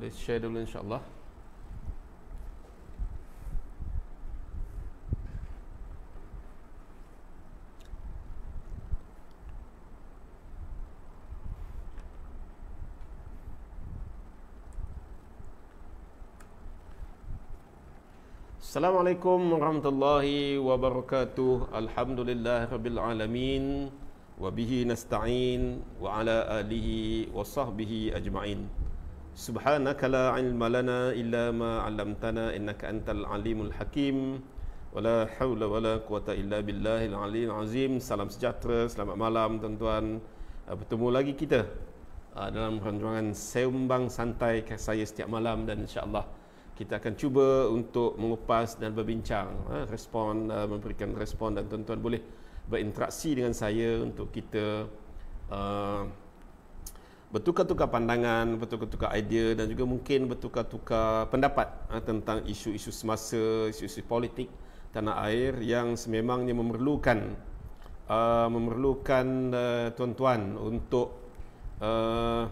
boleh share dulu insyaAllah Assalamualaikum warahmatullahi wabarakatuh Alhamdulillah Rabbil Alamin Wabihi nasta'in Wa ala alihi wa sahbihi ajma'in Subhanaka la ilma lana illa ma 'allamtana innaka antal alimul hakim. Wala haula wala quwata illa billahil aliyil azim. Salam sejahtera, selamat malam tuan-tuan. Ah, bertemu lagi kita ah, dalam perjuangan sembang santai saya setiap malam dan insya-Allah kita akan cuba untuk mengupas dan berbincang, ah, respon memberikan respon dan tuan-tuan boleh berinteraksi dengan saya untuk kita bertukar-tukar pandangan, bertukar-tukar idea dan juga mungkin bertukar-tukar pendapat uh, tentang isu-isu semasa, isu-isu politik tanah air yang sememangnya memerlukan uh, memerlukan uh, tuan-tuan untuk uh,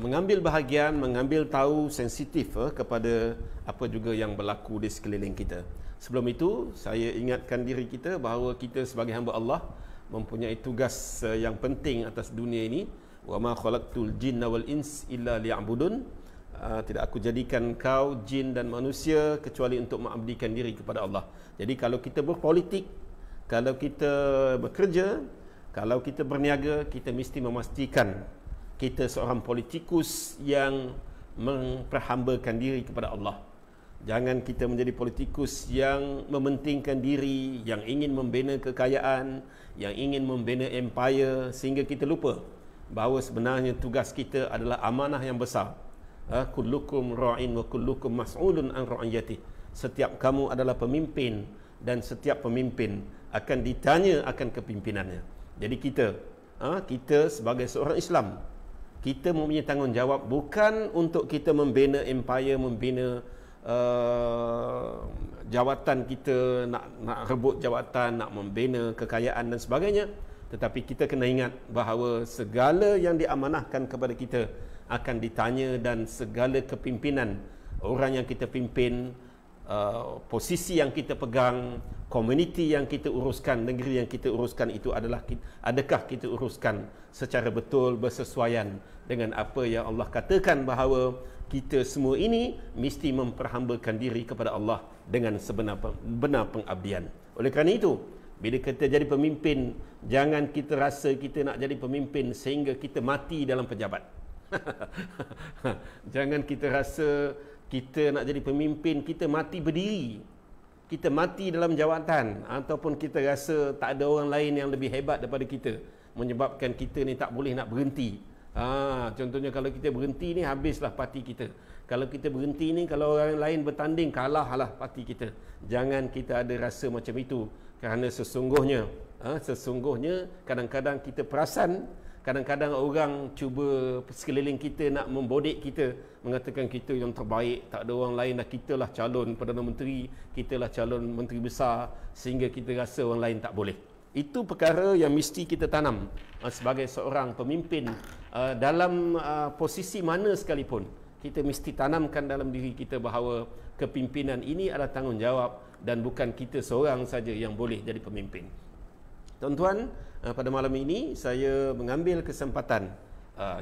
mengambil bahagian, mengambil tahu sensitif uh, kepada apa juga yang berlaku di sekeliling kita. Sebelum itu, saya ingatkan diri kita bahawa kita sebagai hamba Allah, mempunyai tugas eh, yang penting atas dunia ini wa ma khalaqtul jinna wal ins illa liya'budun uh, tidak aku jadikan kau jin dan manusia kecuali untuk mengabdikan diri kepada Allah jadi kalau kita berpolitik kalau kita bekerja kalau kita berniaga kita mesti memastikan kita seorang politikus yang memperhambakan diri kepada Allah Jangan kita menjadi politikus yang mementingkan diri, yang ingin membina kekayaan, yang ingin membina empire sehingga kita lupa bahawa sebenarnya tugas kita adalah amanah yang besar. Ha? Kullukum ra'in wa kullukum mas'ulun an ra'iyati. Setiap kamu adalah pemimpin dan setiap pemimpin akan ditanya akan kepimpinannya. Jadi kita, ha? kita sebagai seorang Islam, kita mempunyai tanggungjawab bukan untuk kita membina empire, membina uh, jawatan kita nak nak rebut jawatan nak membina kekayaan dan sebagainya tetapi kita kena ingat bahawa segala yang diamanahkan kepada kita akan ditanya dan segala kepimpinan orang yang kita pimpin uh, posisi yang kita pegang komuniti yang kita uruskan negeri yang kita uruskan itu adalah adakah kita uruskan secara betul bersesuaian dengan apa yang Allah katakan bahawa kita semua ini mesti memperhambakan diri kepada Allah dengan sebenar benar pengabdian. Oleh kerana itu, bila kita jadi pemimpin, jangan kita rasa kita nak jadi pemimpin sehingga kita mati dalam pejabat. jangan kita rasa kita nak jadi pemimpin, kita mati berdiri. Kita mati dalam jawatan ataupun kita rasa tak ada orang lain yang lebih hebat daripada kita menyebabkan kita ni tak boleh nak berhenti Ha, contohnya kalau kita berhenti ni habislah parti kita. Kalau kita berhenti ni kalau orang lain bertanding kalahlah parti kita. Jangan kita ada rasa macam itu kerana sesungguhnya ha, sesungguhnya kadang-kadang kita perasan kadang-kadang orang cuba sekeliling kita nak membodek kita mengatakan kita yang terbaik tak ada orang lain dah kita lah calon Perdana Menteri kita lah calon Menteri Besar sehingga kita rasa orang lain tak boleh itu perkara yang mesti kita tanam uh, sebagai seorang pemimpin uh, dalam uh, posisi mana sekalipun. Kita mesti tanamkan dalam diri kita bahawa kepimpinan ini adalah tanggungjawab dan bukan kita seorang saja yang boleh jadi pemimpin. Tuan-tuan, pada malam ini saya mengambil kesempatan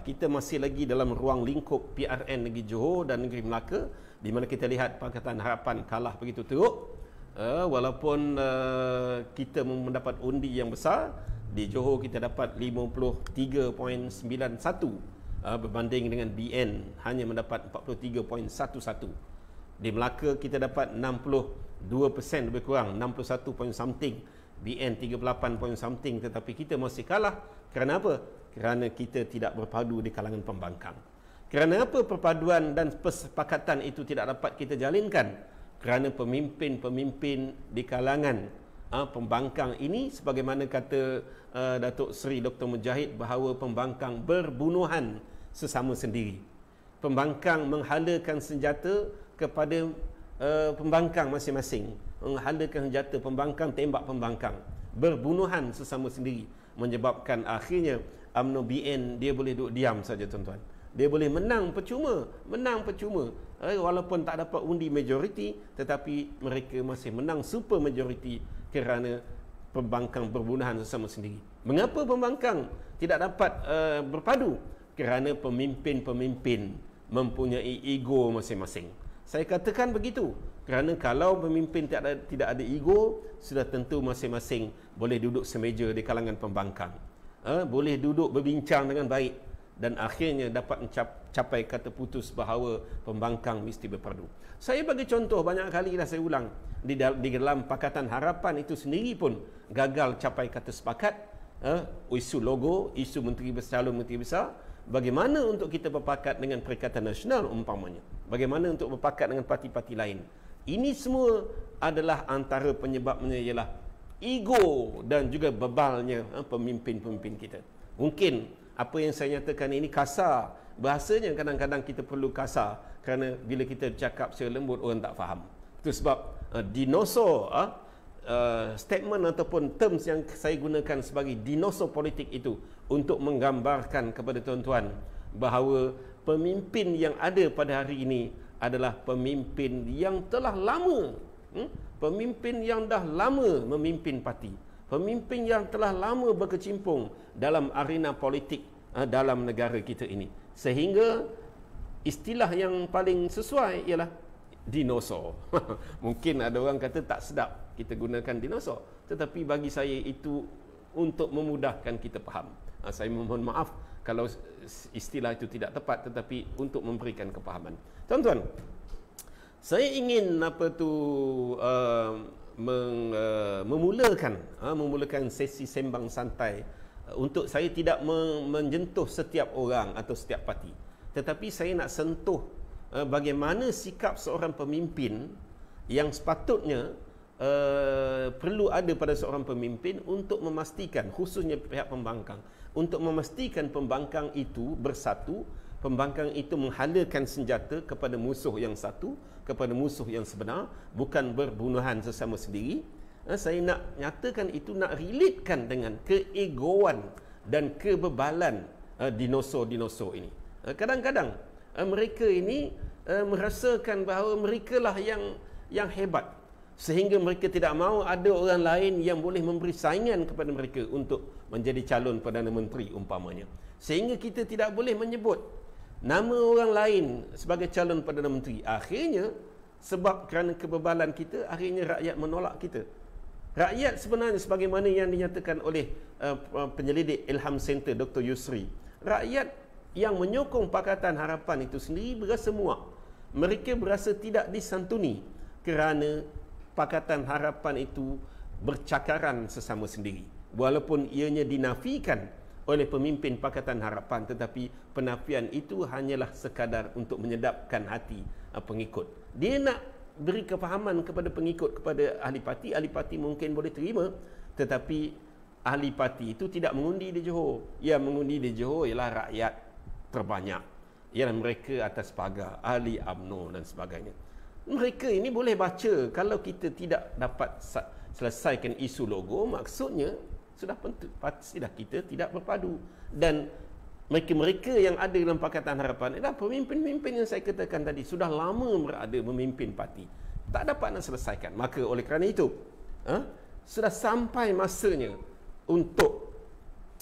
kita masih lagi dalam ruang lingkup PRN Negeri Johor dan Negeri Melaka di mana kita lihat Pakatan Harapan kalah begitu teruk uh, walaupun uh, kita mendapat undi yang besar di Johor kita dapat 53.91 uh, eh, berbanding dengan BN hanya mendapat 43.11 di Melaka kita dapat 62% lebih kurang 61 point something BN 38 point something tetapi kita masih kalah kerana apa? kerana kita tidak berpadu di kalangan pembangkang kerana apa perpaduan dan persepakatan itu tidak dapat kita jalinkan kerana pemimpin-pemimpin di kalangan uh, pembangkang ini sebagaimana kata uh, Datuk Seri Dr. Mujahid bahawa pembangkang berbunuhan sesama sendiri. Pembangkang menghalakan senjata kepada uh, pembangkang masing-masing. Menghalakan senjata pembangkang tembak pembangkang. Berbunuhan sesama sendiri menyebabkan akhirnya UMNO BN dia boleh duduk diam saja tuan-tuan dia boleh menang percuma menang percuma eh, walaupun tak dapat undi majoriti tetapi mereka masih menang super majoriti kerana pembangkang perbunuhan sesama sendiri mengapa pembangkang tidak dapat uh, berpadu kerana pemimpin-pemimpin mempunyai ego masing-masing saya katakan begitu kerana kalau pemimpin tidak ada, tidak ada ego sudah tentu masing-masing boleh duduk semeja di kalangan pembangkang eh, boleh duduk berbincang dengan baik dan akhirnya dapat mencapai kata putus bahawa pembangkang mesti berpadu. Saya bagi contoh banyak kali dah saya ulang di dalam pakatan harapan itu sendiri pun gagal capai kata sepakat eh, isu logo, isu menteri besar, calon menteri besar bagaimana untuk kita berpakat dengan Perikatan Nasional umpamanya bagaimana untuk berpakat dengan parti-parti lain ini semua adalah antara penyebabnya ialah ego dan juga bebalnya eh, pemimpin-pemimpin kita mungkin apa yang saya nyatakan ini kasar bahasanya kadang-kadang kita perlu kasar kerana bila kita cakap secara lembut orang tak faham itu sebab uh, dinosaur uh, uh, statement ataupun terms yang saya gunakan sebagai dinosaur politik itu untuk menggambarkan kepada tuan-tuan bahawa pemimpin yang ada pada hari ini adalah pemimpin yang telah lama hmm? pemimpin yang dah lama memimpin parti pemimpin yang telah lama berkecimpung dalam arena politik Eh, dalam negara kita ini sehingga istilah yang paling sesuai ialah dinosaur mungkin ada orang kata tak sedap kita gunakan dinosaur tetapi bagi saya itu untuk memudahkan kita faham ah, saya mohon maaf kalau istilah itu tidak tepat tetapi untuk memberikan kepahaman tuan-tuan saya ingin apa tu uh, meng, uh, memulakan uh, memulakan sesi sembang santai untuk saya tidak menjentuh setiap orang atau setiap parti tetapi saya nak sentuh eh, bagaimana sikap seorang pemimpin yang sepatutnya uh, perlu ada pada seorang pemimpin untuk memastikan khususnya pihak pembangkang untuk memastikan pembangkang itu bersatu pembangkang itu menghalakan senjata kepada musuh yang satu kepada musuh yang sebenar bukan berbunuhan sesama sendiri Eh, saya nak nyatakan itu nak relatekan dengan keegoan dan kebebalan dinosor eh, dinosaur ini. Eh, kadang-kadang mereka ini merasakan bahawa mereka lah yang yang hebat sehingga mereka tidak mahu ada orang lain yang boleh memberi saingan kepada mereka untuk menjadi calon Perdana Menteri umpamanya. Sehingga kita tidak boleh menyebut nama orang lain sebagai calon Perdana Menteri. Akhirnya sebab kerana kebebalan kita akhirnya rakyat menolak kita rakyat sebenarnya sebagaimana yang dinyatakan oleh uh, uh penyelidik Ilham Center Dr Yusri rakyat yang menyokong pakatan harapan itu sendiri berasa muak mereka berasa tidak disantuni kerana pakatan harapan itu bercakaran sesama sendiri walaupun ianya dinafikan oleh pemimpin pakatan harapan tetapi penafian itu hanyalah sekadar untuk menyedapkan hati uh, pengikut dia nak beri kefahaman kepada pengikut kepada ahli parti ahli parti mungkin boleh terima tetapi ahli parti itu tidak mengundi di Johor yang mengundi di Johor ialah rakyat terbanyak ialah mereka atas pagar ahli UMNO dan sebagainya mereka ini boleh baca kalau kita tidak dapat selesaikan isu logo maksudnya sudah penting parti sudah kita tidak berpadu dan mereka mereka yang ada dalam pakatan harapan adalah pemimpin-pemimpin yang saya katakan tadi sudah lama berada memimpin parti tak dapat nak selesaikan maka oleh kerana itu ha, sudah sampai masanya untuk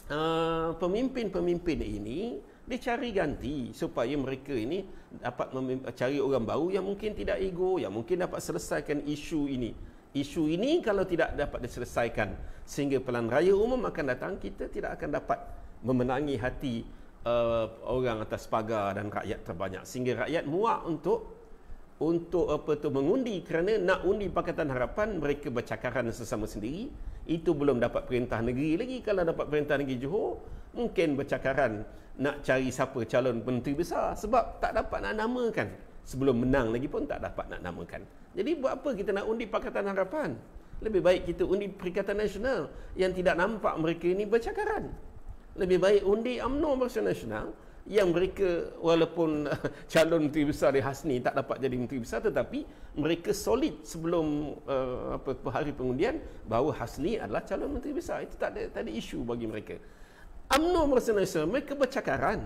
uh, pemimpin-pemimpin ini dicari ganti supaya mereka ini dapat memimp- cari orang baru yang mungkin tidak ego yang mungkin dapat selesaikan isu ini isu ini kalau tidak dapat diselesaikan sehingga pelan raya umum akan datang kita tidak akan dapat memenangi hati uh, orang atas pagar dan rakyat terbanyak sehingga rakyat muak untuk untuk apa tu mengundi kerana nak undi pakatan harapan mereka bercakaran sesama sendiri itu belum dapat perintah negeri lagi kalau dapat perintah negeri Johor mungkin bercakaran nak cari siapa calon menteri besar sebab tak dapat nak namakan sebelum menang lagi pun tak dapat nak namakan jadi buat apa kita nak undi pakatan harapan lebih baik kita undi perikatan nasional yang tidak nampak mereka ini bercakaran lebih baik undi UMNO Barisan Nasional yang mereka walaupun calon menteri besar di Hasni tak dapat jadi menteri besar tetapi mereka solid sebelum uh, apa, hari pengundian bahawa Hasni adalah calon menteri besar itu tak ada tak ada isu bagi mereka UMNO Barisan Nasional mereka bercakaran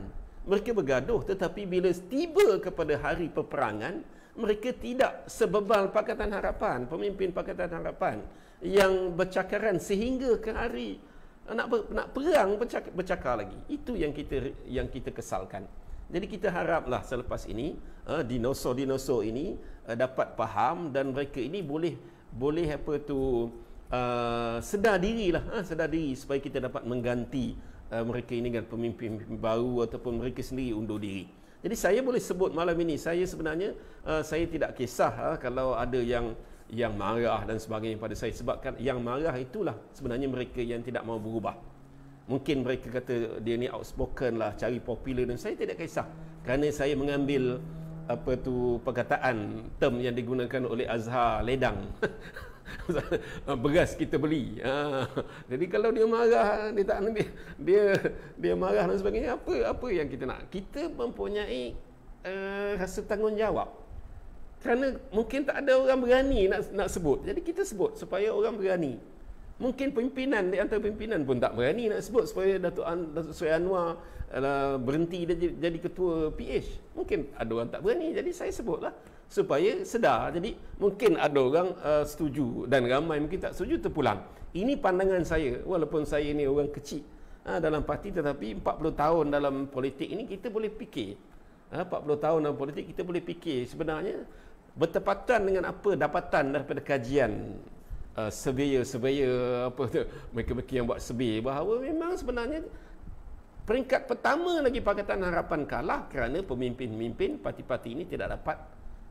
mereka bergaduh tetapi bila tiba kepada hari peperangan mereka tidak sebebal Pakatan Harapan pemimpin Pakatan Harapan yang bercakaran sehingga ke hari nak ber, nak perang bercakap, bercakap lagi. Itu yang kita yang kita kesalkan. Jadi kita haraplah selepas ini uh, dinosaur-dinosaur ini eh, dapat faham dan mereka ini boleh boleh apa tu Uh, sedar dirilah sedar diri supaya kita dapat mengganti mereka ini dengan pemimpin baru ataupun mereka sendiri undur diri. Jadi saya boleh sebut malam ini saya sebenarnya saya tidak kisah kalau ada yang yang marah dan sebagainya pada saya sebabkan yang marah itulah sebenarnya mereka yang tidak mau berubah mungkin mereka kata dia ni outspoken lah cari popular dan saya tidak kisah kerana saya mengambil apa tu perkataan term yang digunakan oleh Azhar Ledang beras kita beli ha. jadi kalau dia marah dia tak dia, dia dia marah dan sebagainya apa apa yang kita nak kita mempunyai uh, rasa tanggungjawab kerana mungkin tak ada orang berani nak nak sebut. Jadi kita sebut supaya orang berani. Mungkin pimpinan di antara pimpinan pun tak berani nak sebut supaya Datuk An, Datuk Sri Anwar uh, berhenti jadi, jadi ketua PH. Mungkin ada orang tak berani. Jadi saya sebutlah supaya sedar. Jadi mungkin ada orang uh, setuju dan ramai mungkin tak setuju terpulang. Ini pandangan saya walaupun saya ni orang kecil uh, dalam parti tetapi 40 tahun dalam politik ini kita boleh fikir 40 tahun dalam politik kita boleh fikir sebenarnya bertepatan dengan apa dapatan daripada kajian uh, surveyor-surveyor apa tu mereka-mereka yang buat survey bahawa memang sebenarnya peringkat pertama lagi Pakatan Harapan kalah kerana pemimpin-pemimpin parti-parti ini tidak dapat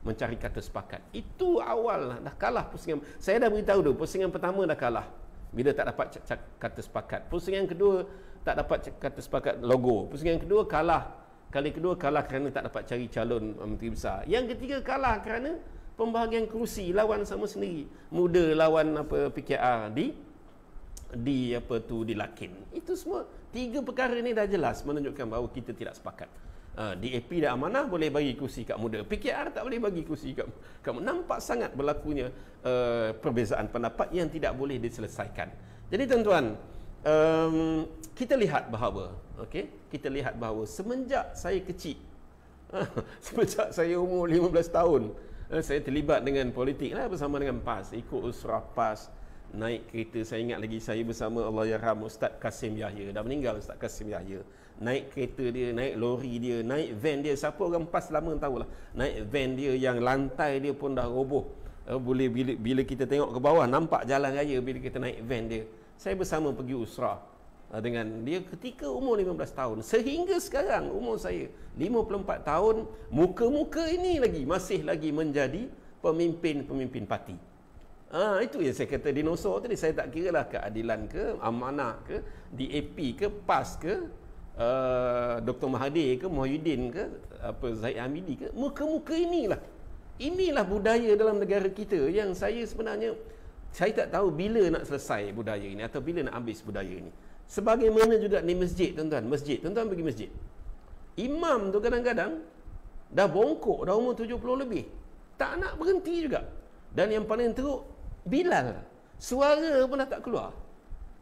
mencari kata sepakat itu awal lah, dah kalah pusingan saya dah beritahu dulu pusingan pertama dah kalah bila tak dapat kata sepakat pusingan kedua tak dapat kata sepakat logo pusingan kedua kalah Kali kedua kalah kerana tak dapat cari calon uh, menteri besar. Yang ketiga kalah kerana pembahagian kerusi lawan sama sendiri. Muda lawan apa PKR di di apa tu di Lakin. Itu semua tiga perkara ni dah jelas menunjukkan bahawa kita tidak sepakat. Ha, uh, DAP dan Amanah boleh bagi kursi kat muda PKR tak boleh bagi kursi kat, Kamu Nampak sangat berlakunya uh, Perbezaan pendapat yang tidak boleh diselesaikan Jadi tuan-tuan um, kita lihat bahawa okey kita lihat bahawa semenjak saya kecil semenjak saya umur 15 tahun eh, saya terlibat dengan politik lah bersama dengan PAS ikut usrah PAS naik kereta saya ingat lagi saya bersama Allah Yarham Ustaz Kasim Yahya dah meninggal Ustaz Kasim Yahya naik kereta dia naik lori dia naik van dia siapa orang PAS lama tahulah naik van dia yang lantai dia pun dah roboh eh, boleh bila, bila kita tengok ke bawah nampak jalan raya bila kita naik van dia saya bersama pergi usrah ah, dengan dia ketika umur 15 tahun sehingga sekarang umur saya 54 tahun muka-muka ini lagi masih lagi menjadi pemimpin-pemimpin parti ha, itu yang saya kata dinosaur tadi saya tak kira lah keadilan ke amanah ke DAP ke PAS ke uh, ah, Dr. Mahathir ke Mohyuddin ke apa Zahid Hamidi ke muka-muka inilah inilah budaya dalam negara kita yang saya sebenarnya saya tak tahu bila nak selesai budaya ini atau bila nak habis budaya ini. Sebagaimana juga ni masjid, tuan-tuan. Masjid, tuan-tuan pergi masjid. Imam tu kadang-kadang dah bongkok, dah umur 70 lebih. Tak nak berhenti juga. Dan yang paling teruk, Bilal. Suara pun dah tak keluar.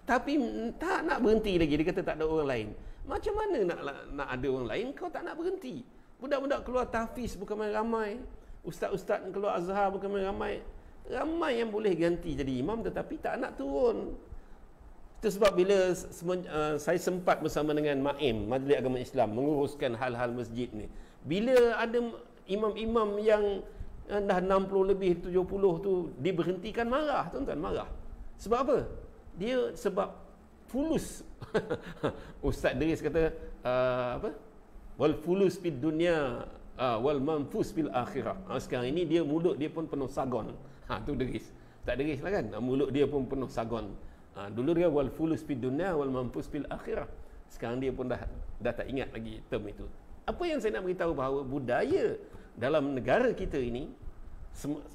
Tapi tak nak berhenti lagi. Dia kata tak ada orang lain. Macam mana nak nak ada orang lain? Kau tak nak berhenti. Budak-budak keluar tahfiz bukan ramai. Ustaz-ustaz keluar azhar bukan ramai ramai yang boleh ganti jadi imam tetapi tak nak turun itu sebab bila uh, saya sempat bersama dengan Ma'im, Majlis Agama Islam, menguruskan hal-hal masjid ni. Bila ada imam-imam yang eh, dah 60 lebih, 70 tu diberhentikan marah, tuan-tuan, marah. Sebab apa? Dia sebab fulus. Ustaz Deris kata, uh, apa? Wal fulus bid dunia, uh, wal manfus bil akhirah. Uh, sekarang ini dia mulut dia pun penuh sagon ha, tu deris tak deris lah kan mulut dia pun penuh sagon ha, dulu dia wal fulus fid dunia wal mampus fil akhirah sekarang dia pun dah dah tak ingat lagi term itu apa yang saya nak beritahu bahawa budaya dalam negara kita ini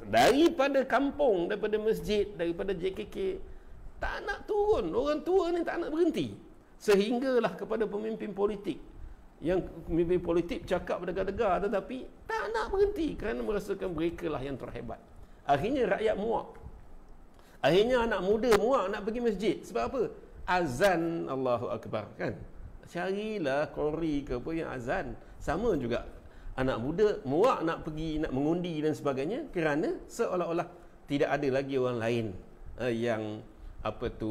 daripada kampung daripada masjid daripada JKK tak nak turun orang tua ni tak nak berhenti sehinggalah kepada pemimpin politik yang pemimpin politik cakap berdegar-degar tetapi tak nak berhenti kerana merasakan mereka lah yang terhebat Akhirnya rakyat muak. Akhirnya anak muda muak nak pergi masjid. Sebab apa? Azan Allahu Akbar kan? Carilah kori ke apa yang azan. Sama juga anak muda muak nak pergi nak mengundi dan sebagainya kerana seolah-olah tidak ada lagi orang lain eh, yang apa tu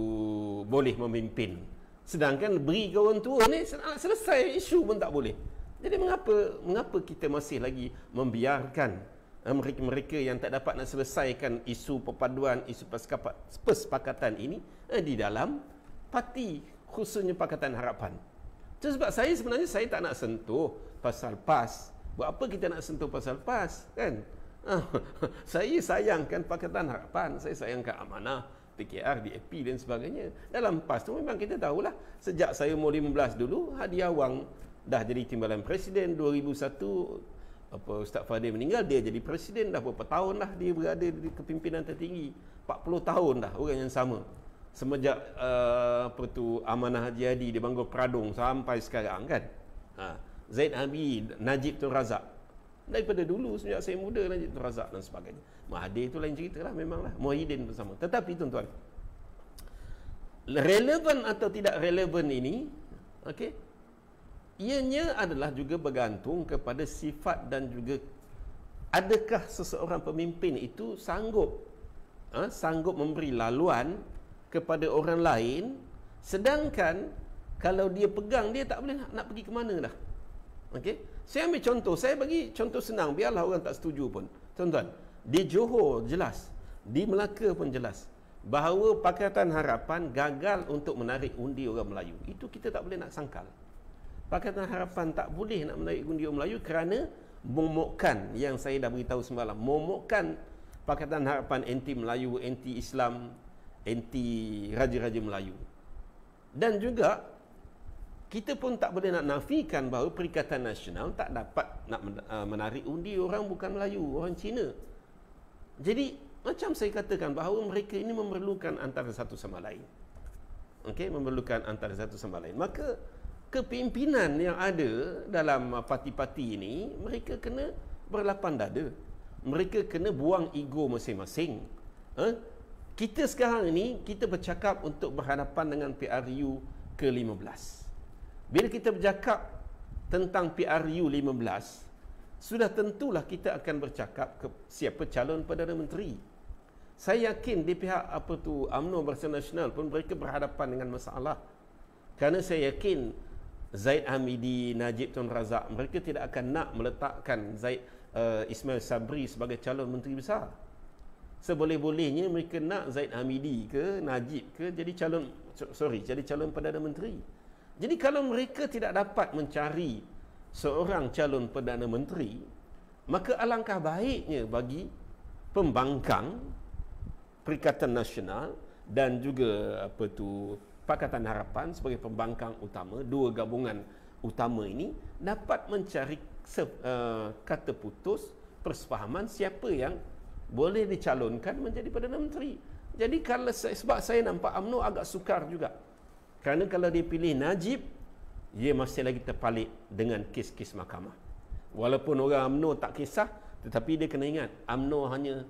boleh memimpin. Sedangkan beri ke orang tua ni selesai isu pun tak boleh. Jadi mengapa mengapa kita masih lagi membiarkan Eh, mereka-mereka yang tak dapat nak selesaikan isu perpaduan, isu persepakatan ini eh, di dalam parti khususnya Pakatan Harapan. Itu sebab saya sebenarnya saya tak nak sentuh pasal PAS. Buat apa kita nak sentuh pasal PAS kan? Ah, saya sayangkan Pakatan Harapan, saya sayangkan amanah PKR, DAP dan sebagainya. Dalam PAS tu memang kita tahulah sejak saya umur 15 dulu hadiah wang dah jadi timbalan presiden 2001 apa Ustaz Fadil meninggal dia jadi presiden dah berapa tahun dah dia berada di kepimpinan tertinggi 40 tahun dah orang yang sama semenjak uh, apa tu amanah haji hadi di bangga peradung sampai sekarang kan ha. Zaid Abi Najib Tun Razak daripada dulu sejak saya muda Najib Tun Razak dan sebagainya Mahathir itu lain cerita lah memanglah Muhyiddin pun sama tetapi tuan-tuan relevan atau tidak relevan ini okey ianya adalah juga bergantung kepada sifat dan juga adakah seseorang pemimpin itu sanggup ha, sanggup memberi laluan kepada orang lain sedangkan kalau dia pegang dia tak boleh nak, nak pergi ke mana dah okay? saya ambil contoh saya bagi contoh senang biarlah orang tak setuju pun tuan-tuan di Johor jelas di Melaka pun jelas bahawa Pakatan Harapan gagal untuk menarik undi orang Melayu itu kita tak boleh nak sangkal Pakatan Harapan tak boleh nak menarik undi orang Melayu kerana momokkan yang saya dah beritahu semalam momokkan Pakatan Harapan anti Melayu, anti Islam, anti raja-raja Melayu. Dan juga kita pun tak boleh nak nafikan bahawa Perikatan Nasional tak dapat nak uh, menarik undi orang bukan Melayu, orang Cina. Jadi macam saya katakan bahawa mereka ini memerlukan antara satu sama lain. Okey, memerlukan antara satu sama lain. Maka kepimpinan yang ada dalam uh, parti-parti ini mereka kena berlapan dada mereka kena buang ego masing-masing ha? kita sekarang ini kita bercakap untuk berhadapan dengan PRU ke-15 bila kita bercakap tentang PRU 15 sudah tentulah kita akan bercakap ke siapa calon Perdana Menteri saya yakin di pihak apa tu UMNO Bersama Nasional pun mereka berhadapan dengan masalah kerana saya yakin Zaid Hamidi, Najib Tun Razak, mereka tidak akan nak meletakkan Zaid uh, Ismail Sabri sebagai calon menteri besar. Seboleh-bolehnya mereka nak Zaid Hamidi ke Najib ke jadi calon sorry, jadi calon perdana menteri. Jadi kalau mereka tidak dapat mencari seorang calon perdana menteri, maka alangkah baiknya bagi pembangkang Perikatan Nasional dan juga apa tu Pakatan Harapan sebagai pembangkang utama dua gabungan utama ini dapat mencari se- uh, kata putus persefahaman siapa yang boleh dicalonkan menjadi Perdana Menteri jadi kalau saya, sebab saya nampak UMNO agak sukar juga kerana kalau dia pilih Najib dia masih lagi terpalit dengan kes-kes mahkamah walaupun orang UMNO tak kisah tetapi dia kena ingat UMNO hanya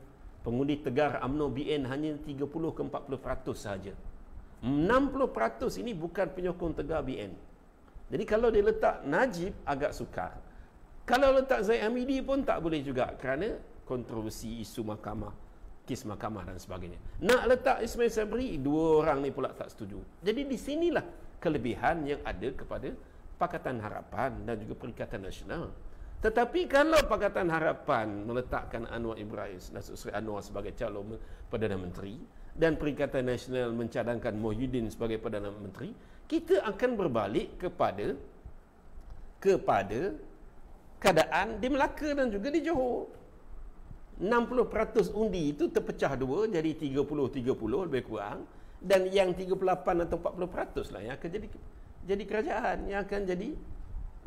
pengundi tegar UMNO BN hanya 30 ke 40% sahaja 60% ini bukan penyokong tegar BN. Jadi kalau dia letak Najib agak sukar. Kalau letak Zaid Hamidi pun tak boleh juga kerana kontroversi isu mahkamah, kes mahkamah dan sebagainya. Nak letak Ismail Sabri, dua orang ni pula tak setuju. Jadi di sinilah kelebihan yang ada kepada Pakatan Harapan dan juga Perikatan Nasional. Tetapi kalau Pakatan Harapan meletakkan Anwar Ibrahim, Nasir Anwar sebagai calon Perdana Menteri, dan Perikatan Nasional mencadangkan Mohyuddin sebagai Perdana Menteri, kita akan berbalik kepada kepada keadaan di Melaka dan juga di Johor. 60% undi itu terpecah dua jadi 30-30 lebih kurang dan yang 38 atau 40% lah yang akan jadi jadi kerajaan yang akan jadi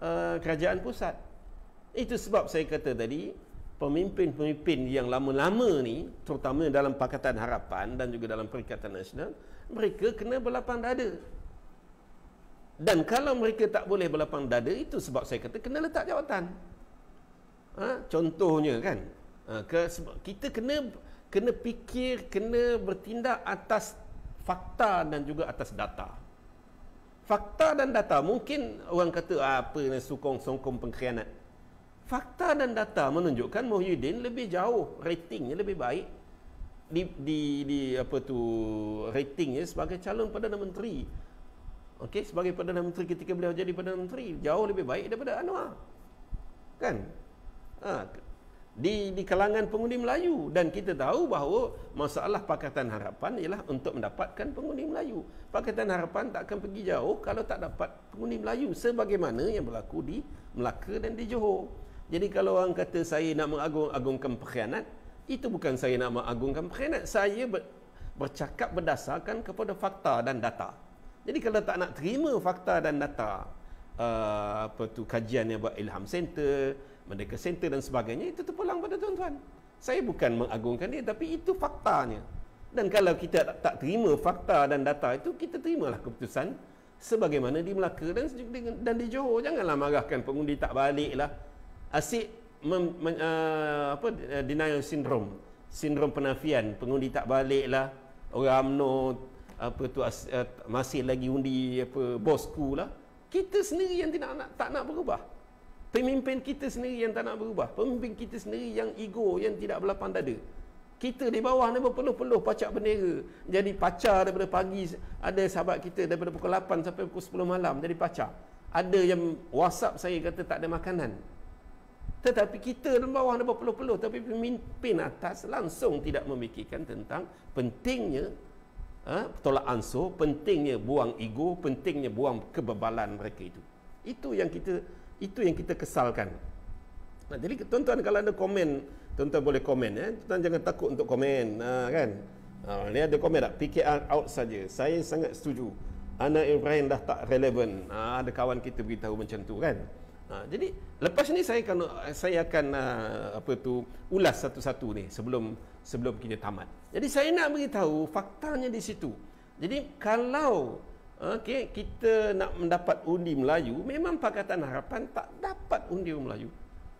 uh, kerajaan pusat. Itu sebab saya kata tadi, pemimpin-pemimpin yang lama-lama ni terutama dalam Pakatan Harapan dan juga dalam Perikatan Nasional mereka kena berlapang dada dan kalau mereka tak boleh berlapang dada itu sebab saya kata kena letak jawatan ha? contohnya kan ha, ke, sebab kita kena kena fikir kena bertindak atas fakta dan juga atas data fakta dan data mungkin orang kata ah, apa ni sokong-sokong pengkhianat Fakta dan data menunjukkan Muhyiddin lebih jauh ratingnya lebih baik di, di, di apa tu ratingnya sebagai calon Perdana Menteri. Okey, sebagai Perdana Menteri ketika beliau jadi Perdana Menteri jauh lebih baik daripada Anwar. Kan? Ha, di di kalangan pengundi Melayu dan kita tahu bahawa masalah Pakatan Harapan ialah untuk mendapatkan pengundi Melayu. Pakatan Harapan tak akan pergi jauh kalau tak dapat pengundi Melayu sebagaimana yang berlaku di Melaka dan di Johor. Jadi kalau orang kata saya nak mengagung-agungkan perkhianat, itu bukan saya nak mengagungkan perkhianat. Saya bercakap berdasarkan kepada fakta dan data. Jadi kalau tak nak terima fakta dan data, uh, apa tu kajian yang buat Ilham Center, Merdeka Center dan sebagainya, itu terpulang pada tuan-tuan. Saya bukan mengagungkan dia, tapi itu faktanya. Dan kalau kita tak, tak terima fakta dan data itu, kita terimalah keputusan sebagaimana di Melaka dan, dan di Johor. Janganlah marahkan pengundi tak balik lah asyik mem, men, uh, apa eh, denial sindrom sindrom penafian pengundi tak balik lah orang UMNO apa tu as, uh, masih lagi undi apa bosku lah kita sendiri yang tidak nak tak nak berubah pemimpin kita sendiri yang tak nak berubah pemimpin kita sendiri yang ego yang tidak berlapang dada kita di bawah ni berpeluh-peluh pacak bendera jadi pacar daripada pagi ada sahabat kita daripada pukul 8 sampai pukul 10 malam jadi pacar ada yang whatsapp saya kata tak ada makanan tetapi kita di bawah ada berpeluh-peluh Tapi pemimpin atas langsung tidak memikirkan tentang Pentingnya ha, tolak ansur Pentingnya buang ego Pentingnya buang kebebalan mereka itu Itu yang kita itu yang kita kesalkan nah, Jadi tuan-tuan kalau ada komen Tuan-tuan boleh komen eh? Tuan-tuan jangan takut untuk komen ha, kan? Ha, ni ada komen tak? PKR out saja. Saya sangat setuju Anak Ibrahim dah tak relevan ha, Ada kawan kita beritahu macam tu kan? Ha, jadi lepas ni saya akan saya akan uh, apa tu ulas satu-satu ni sebelum sebelum kita tamat. Jadi saya nak beritahu faktanya di situ. Jadi kalau okey kita nak mendapat undi Melayu memang Pakatan Harapan tak dapat undi Melayu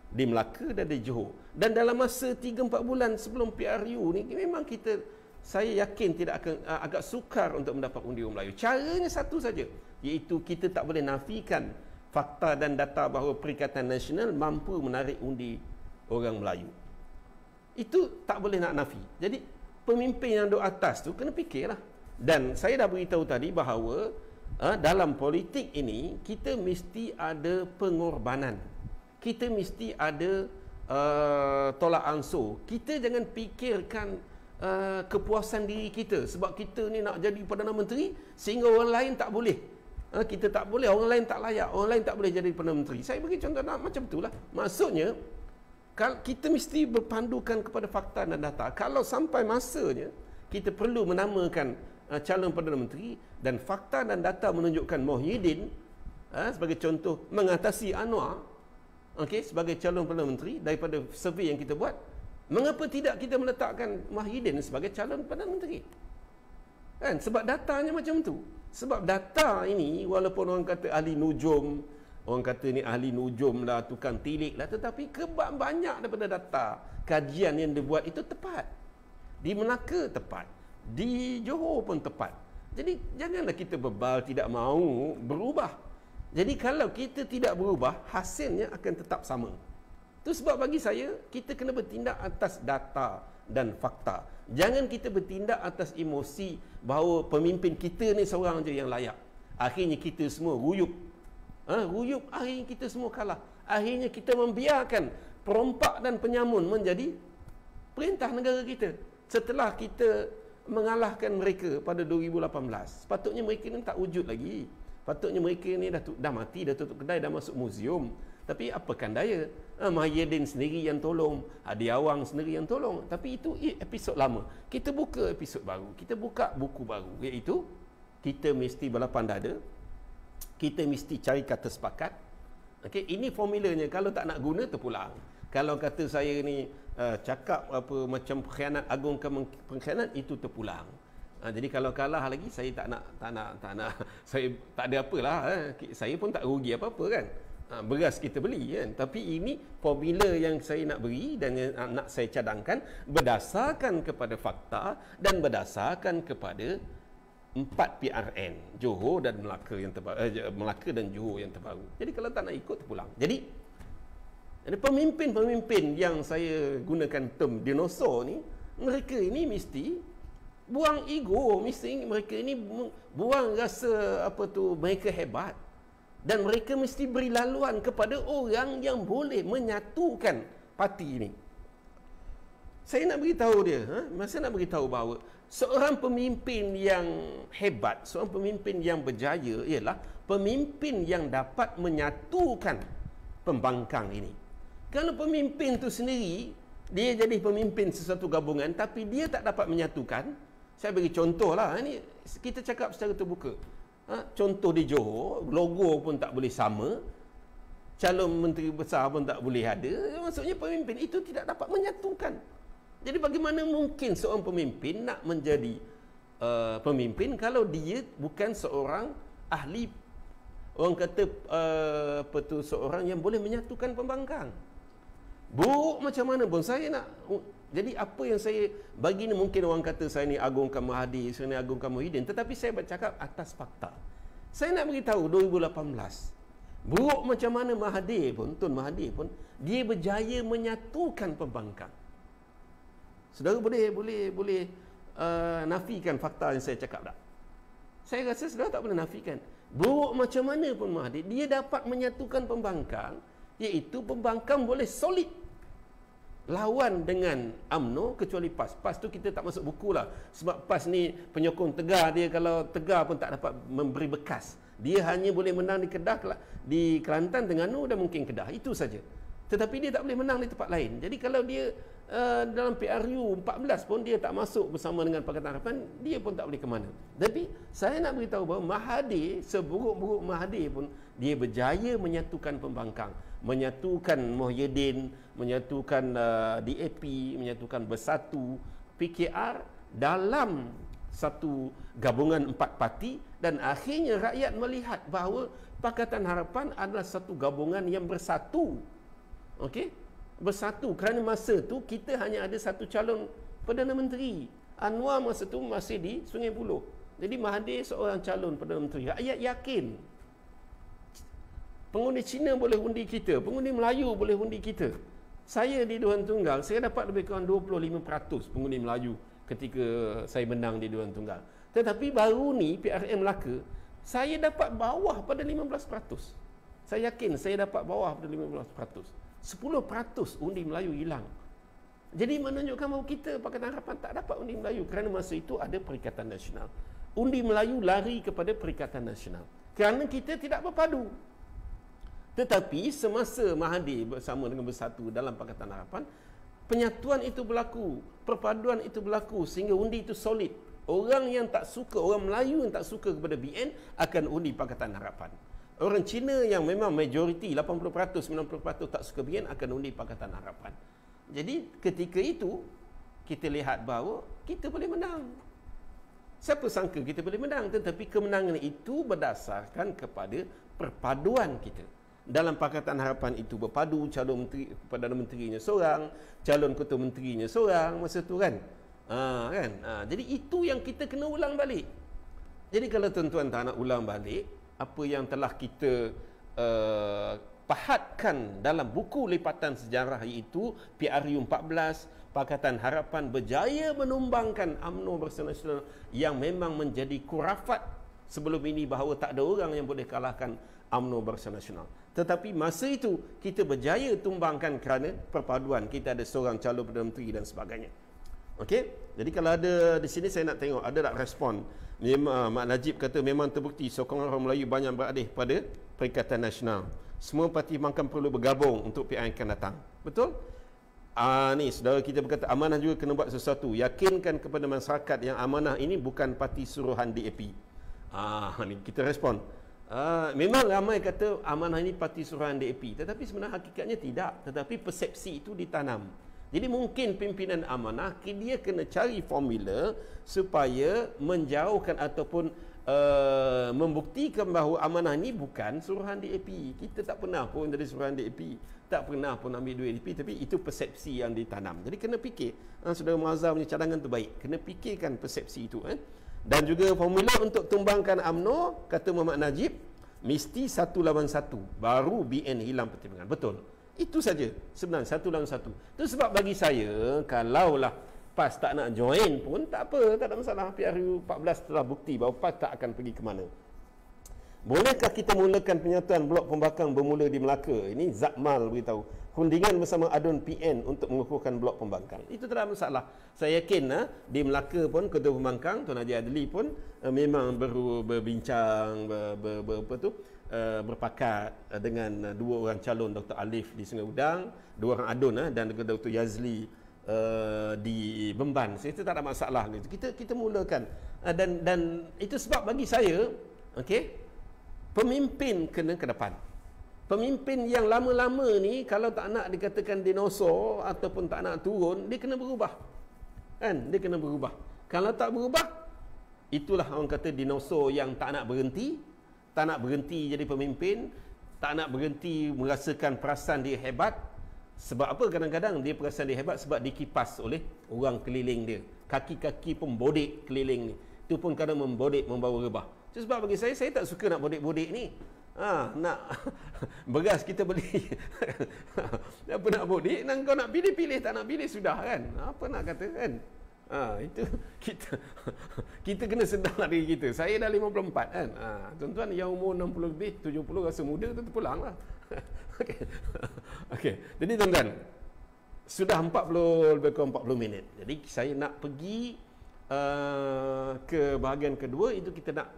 di Melaka dan di Johor. Dan dalam masa 3 4 bulan sebelum PRU ni memang kita saya yakin tidak akan uh, agak sukar untuk mendapat undi Melayu. Caranya satu saja iaitu kita tak boleh nafikan fakta dan data bahawa Perikatan Nasional mampu menarik undi orang Melayu. Itu tak boleh nak nafi. Jadi pemimpin yang duduk atas tu kena fikirlah. Dan saya dah beritahu tadi bahawa ah, dalam politik ini kita mesti ada pengorbanan. Kita mesti ada uh, tolak ansur. Kita jangan fikirkan uh, kepuasan diri kita sebab kita ni nak jadi Perdana Menteri sehingga orang lain tak boleh. Ha, kita tak boleh, orang lain tak layak, orang lain tak boleh jadi Perdana Menteri. Saya bagi contoh nah, macam itulah. Maksudnya, kalau kita mesti berpandukan kepada fakta dan data. Kalau sampai masanya, kita perlu menamakan uh, calon Perdana Menteri dan fakta dan data menunjukkan Mohyiddin uh, eh, sebagai contoh mengatasi Anwar okay, sebagai calon Perdana Menteri daripada survei yang kita buat. Mengapa tidak kita meletakkan Mohyiddin sebagai calon Perdana Menteri? Kan? Sebab datanya macam tu. Sebab data ini walaupun orang kata ahli nujum Orang kata ni ahli nujum lah, tukang tilik lah Tetapi kebab banyak daripada data Kajian yang dia buat itu tepat Di Melaka tepat Di Johor pun tepat Jadi janganlah kita bebal tidak mahu berubah Jadi kalau kita tidak berubah Hasilnya akan tetap sama Itu sebab bagi saya kita kena bertindak atas data Data dan fakta. Jangan kita bertindak atas emosi bahawa pemimpin kita ni seorang je yang layak. Akhirnya kita semua ruyuk. Ha, ruyuk akhirnya kita semua kalah. Akhirnya kita membiarkan perompak dan penyamun menjadi perintah negara kita. Setelah kita mengalahkan mereka pada 2018, sepatutnya mereka ni tak wujud lagi. Patutnya mereka ni dah, dah mati, dah tutup kedai, dah masuk muzium. Tapi apakan daya? Ah, ha, Mahyedin sendiri yang tolong. Adi Awang sendiri yang tolong. Tapi itu episod lama. Kita buka episod baru. Kita buka buku baru. Iaitu, kita mesti balapan dada. Kita mesti cari kata sepakat. Okay, ini formulanya. Kalau tak nak guna, terpulang. Kalau kata saya ni uh, cakap apa macam pengkhianat agung ke pengkhianat itu terpulang. Uh, jadi kalau kalah lagi saya tak nak tak nak tak nak saya tak ada apalah eh. saya pun tak rugi apa-apa kan. Ha, beras kita beli kan tapi ini formula yang saya nak beri dan nak saya cadangkan berdasarkan kepada fakta dan berdasarkan kepada 4 PRN Johor dan Melaka yang terbaru eh, Melaka dan Johor yang terbaru jadi kalau tak nak ikut pulang jadi pemimpin-pemimpin yang saya gunakan term dinosaur ni mereka ini mesti buang ego mesti mereka ini buang rasa apa tu mereka hebat dan mereka mesti beri laluan kepada orang yang boleh menyatukan parti ini saya nak beritahu dia ha? masa nak beritahu bahawa seorang pemimpin yang hebat seorang pemimpin yang berjaya ialah pemimpin yang dapat menyatukan pembangkang ini kalau pemimpin itu sendiri dia jadi pemimpin sesuatu gabungan tapi dia tak dapat menyatukan saya bagi contoh lah ha? ini kita cakap secara terbuka ha? contoh di Johor logo pun tak boleh sama calon menteri besar pun tak boleh ada maksudnya pemimpin itu tidak dapat menyatukan jadi bagaimana mungkin seorang pemimpin nak menjadi uh, pemimpin kalau dia bukan seorang ahli orang kata uh, apa tu seorang yang boleh menyatukan pembangkang buruk macam mana pun saya nak jadi apa yang saya bagi ni mungkin orang kata saya ni agungkan Mahdi, saya ni agungkan Muhyiddin. Tetapi saya bercakap atas fakta. Saya nak beritahu 2018, buruk macam mana Mahdi pun, Tun Mahdi pun, dia berjaya menyatukan pembangkang. Saudara boleh, boleh, boleh uh, nafikan fakta yang saya cakap tak? Saya rasa saudara tak boleh nafikan. Buruk macam mana pun Mahdi, dia dapat menyatukan pembangkang, iaitu pembangkang boleh solid lawan dengan AMNO kecuali PAS. PAS tu kita tak masuk buku lah. Sebab PAS ni penyokong tegar dia kalau tegar pun tak dapat memberi bekas. Dia hanya boleh menang di Kedah, di Kelantan, Terengganu dan mungkin Kedah. Itu saja. Tetapi dia tak boleh menang di tempat lain. Jadi kalau dia uh, dalam PRU 14 pun dia tak masuk bersama dengan Pakatan Harapan, dia pun tak boleh ke mana. Tapi saya nak beritahu bahawa Mahathir, seburuk-buruk Mahathir pun, dia berjaya menyatukan pembangkang menyatukan Muhyiddin, menyatukan uh, DAP, menyatukan Bersatu, PKR dalam satu gabungan empat parti dan akhirnya rakyat melihat bahawa Pakatan Harapan adalah satu gabungan yang bersatu. Okey? Bersatu kerana masa tu kita hanya ada satu calon Perdana Menteri. Anwar masa tu masih di Sungai Buloh. Jadi Mahathir seorang calon Perdana Menteri. Rakyat yakin Pengundi Cina boleh undi kita. Pengundi Melayu boleh undi kita. Saya di Dewan Tunggal, saya dapat lebih kurang 25% pengundi Melayu ketika saya menang di Dewan Tunggal. Tetapi baru ni PRM Melaka, saya dapat bawah pada 15%. Saya yakin saya dapat bawah pada 15%. 10% undi Melayu hilang. Jadi menunjukkan bahawa kita Pakatan Harapan tak dapat undi Melayu kerana masa itu ada Perikatan Nasional. Undi Melayu lari kepada Perikatan Nasional. Kerana kita tidak berpadu. Tetapi semasa Mahathir bersama dengan Bersatu dalam Pakatan Harapan, penyatuan itu berlaku, perpaduan itu berlaku sehingga undi itu solid. Orang yang tak suka, orang Melayu yang tak suka kepada BN akan undi Pakatan Harapan. Orang Cina yang memang majoriti 80%, 90% tak suka BN akan undi Pakatan Harapan. Jadi ketika itu, kita lihat bahawa kita boleh menang. Siapa sangka kita boleh menang tetapi kemenangan itu berdasarkan kepada perpaduan kita dalam Pakatan Harapan itu berpadu calon menteri Perdana Menterinya seorang, calon ketua menterinya seorang masa tu kan. ha, kan. Ha, jadi itu yang kita kena ulang balik. Jadi kalau tuan-tuan tak nak ulang balik apa yang telah kita uh, pahatkan dalam buku lipatan sejarah iaitu PRU 14 Pakatan Harapan berjaya menumbangkan UMNO Nasional yang memang menjadi kurafat sebelum ini bahawa tak ada orang yang boleh kalahkan UMNO Nasional. Tetapi masa itu kita berjaya tumbangkan kerana perpaduan. Kita ada seorang calon Perdana Menteri dan sebagainya. Okey. Jadi kalau ada di sini saya nak tengok ada tak respon. Memang ah, Mak Najib kata memang terbukti sokongan orang Melayu banyak berada pada Perikatan Nasional. Semua parti makan perlu bergabung untuk PIN akan datang. Betul? Ah ni saudara kita berkata amanah juga kena buat sesuatu. Yakinkan kepada masyarakat yang amanah ini bukan parti suruhan DAP. Ah ni kita respon. Ah, memang ramai kata amanah ini parti suruhan DAP tetapi sebenarnya hakikatnya tidak tetapi persepsi itu ditanam jadi mungkin pimpinan amanah dia kena cari formula supaya menjauhkan ataupun uh, membuktikan bahawa amanah ini bukan suruhan DAP kita tak pernah pun dari suruhan DAP tak pernah pun ambil duit DAP tapi itu persepsi yang ditanam jadi kena fikir ha, saudara Mazhar punya cadangan tu baik kena fikirkan persepsi itu eh? dan juga formula untuk tumbangkan UMNO kata Muhammad Najib mesti satu lawan satu baru BN hilang pertimbangan betul itu saja sebenarnya satu lawan satu. itu sebab bagi saya kalaulah PAS tak nak join pun tak apa tak ada masalah PRU 14 telah bukti bahawa PAS tak akan pergi ke mana Bolehkah kita mulakan penyataan blok pembakang bermula di Melaka? Ini Zakmal beritahu hundingan bersama ADUN PN untuk mengukuhkan blok pembangkang. Itu tidak masalah. Saya yakin eh, di Melaka pun Ketua Pembangkang Tuan Haji Adli pun eh, memang baru berbincang ber, ber, ber, apa tu eh, berpakat eh, dengan eh, dua orang calon Dr. Alif di Sungai Udang, dua orang ADUN eh, dan Dr. Dr. Yazli eh, di Bemban. So, itu tak ada masalah. Kita kita mulakan eh, dan dan itu sebab bagi saya okey pemimpin kena ke depan. Pemimpin yang lama-lama ni kalau tak nak dikatakan dinosaur ataupun tak nak turun, dia kena berubah. Kan? Dia kena berubah. Kalau tak berubah, itulah orang kata dinosaur yang tak nak berhenti, tak nak berhenti jadi pemimpin, tak nak berhenti merasakan perasaan dia hebat. Sebab apa kadang-kadang dia perasaan dia hebat sebab dikipas oleh orang keliling dia. Kaki-kaki pun bodek keliling ni. Itu pun kadang membodek membawa rebah. Itu sebab bagi saya, saya tak suka nak bodek-bodek ni. Ah, ha, nak beras kita beli. apa nak budi? Nang kau nak pilih-pilih tak nak pilih sudah kan? Apa nak kata kan? Ha, itu kita kita kena sedarlah diri kita. Saya dah 54 kan. Ha, tuan-tuan yang umur 60 lebih, 70 rasa muda tu terpulanglah. Okey. Okey. Jadi tuan-tuan sudah 40 lebih kurang 40 minit. Jadi saya nak pergi uh, ke bahagian kedua itu kita nak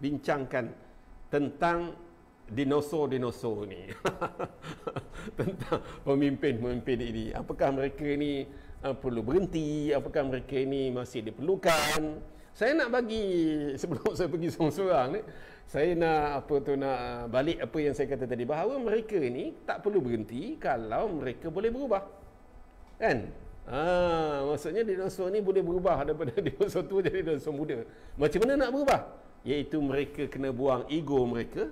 bincangkan tentang dinosaur-dinosaur ni tentang pemimpin-pemimpin ini apakah mereka ini uh, ah, perlu berhenti apakah mereka ini masih diperlukan saya nak bagi sebelum saya pergi seorang-seorang ni saya nak apa tu nak balik apa yang saya kata tadi bahawa mereka ini tak perlu berhenti kalau mereka boleh berubah kan ah, maksudnya dinosaur ni boleh berubah daripada dinosaur tua jadi dinosaur muda macam mana nak berubah iaitu mereka kena buang ego mereka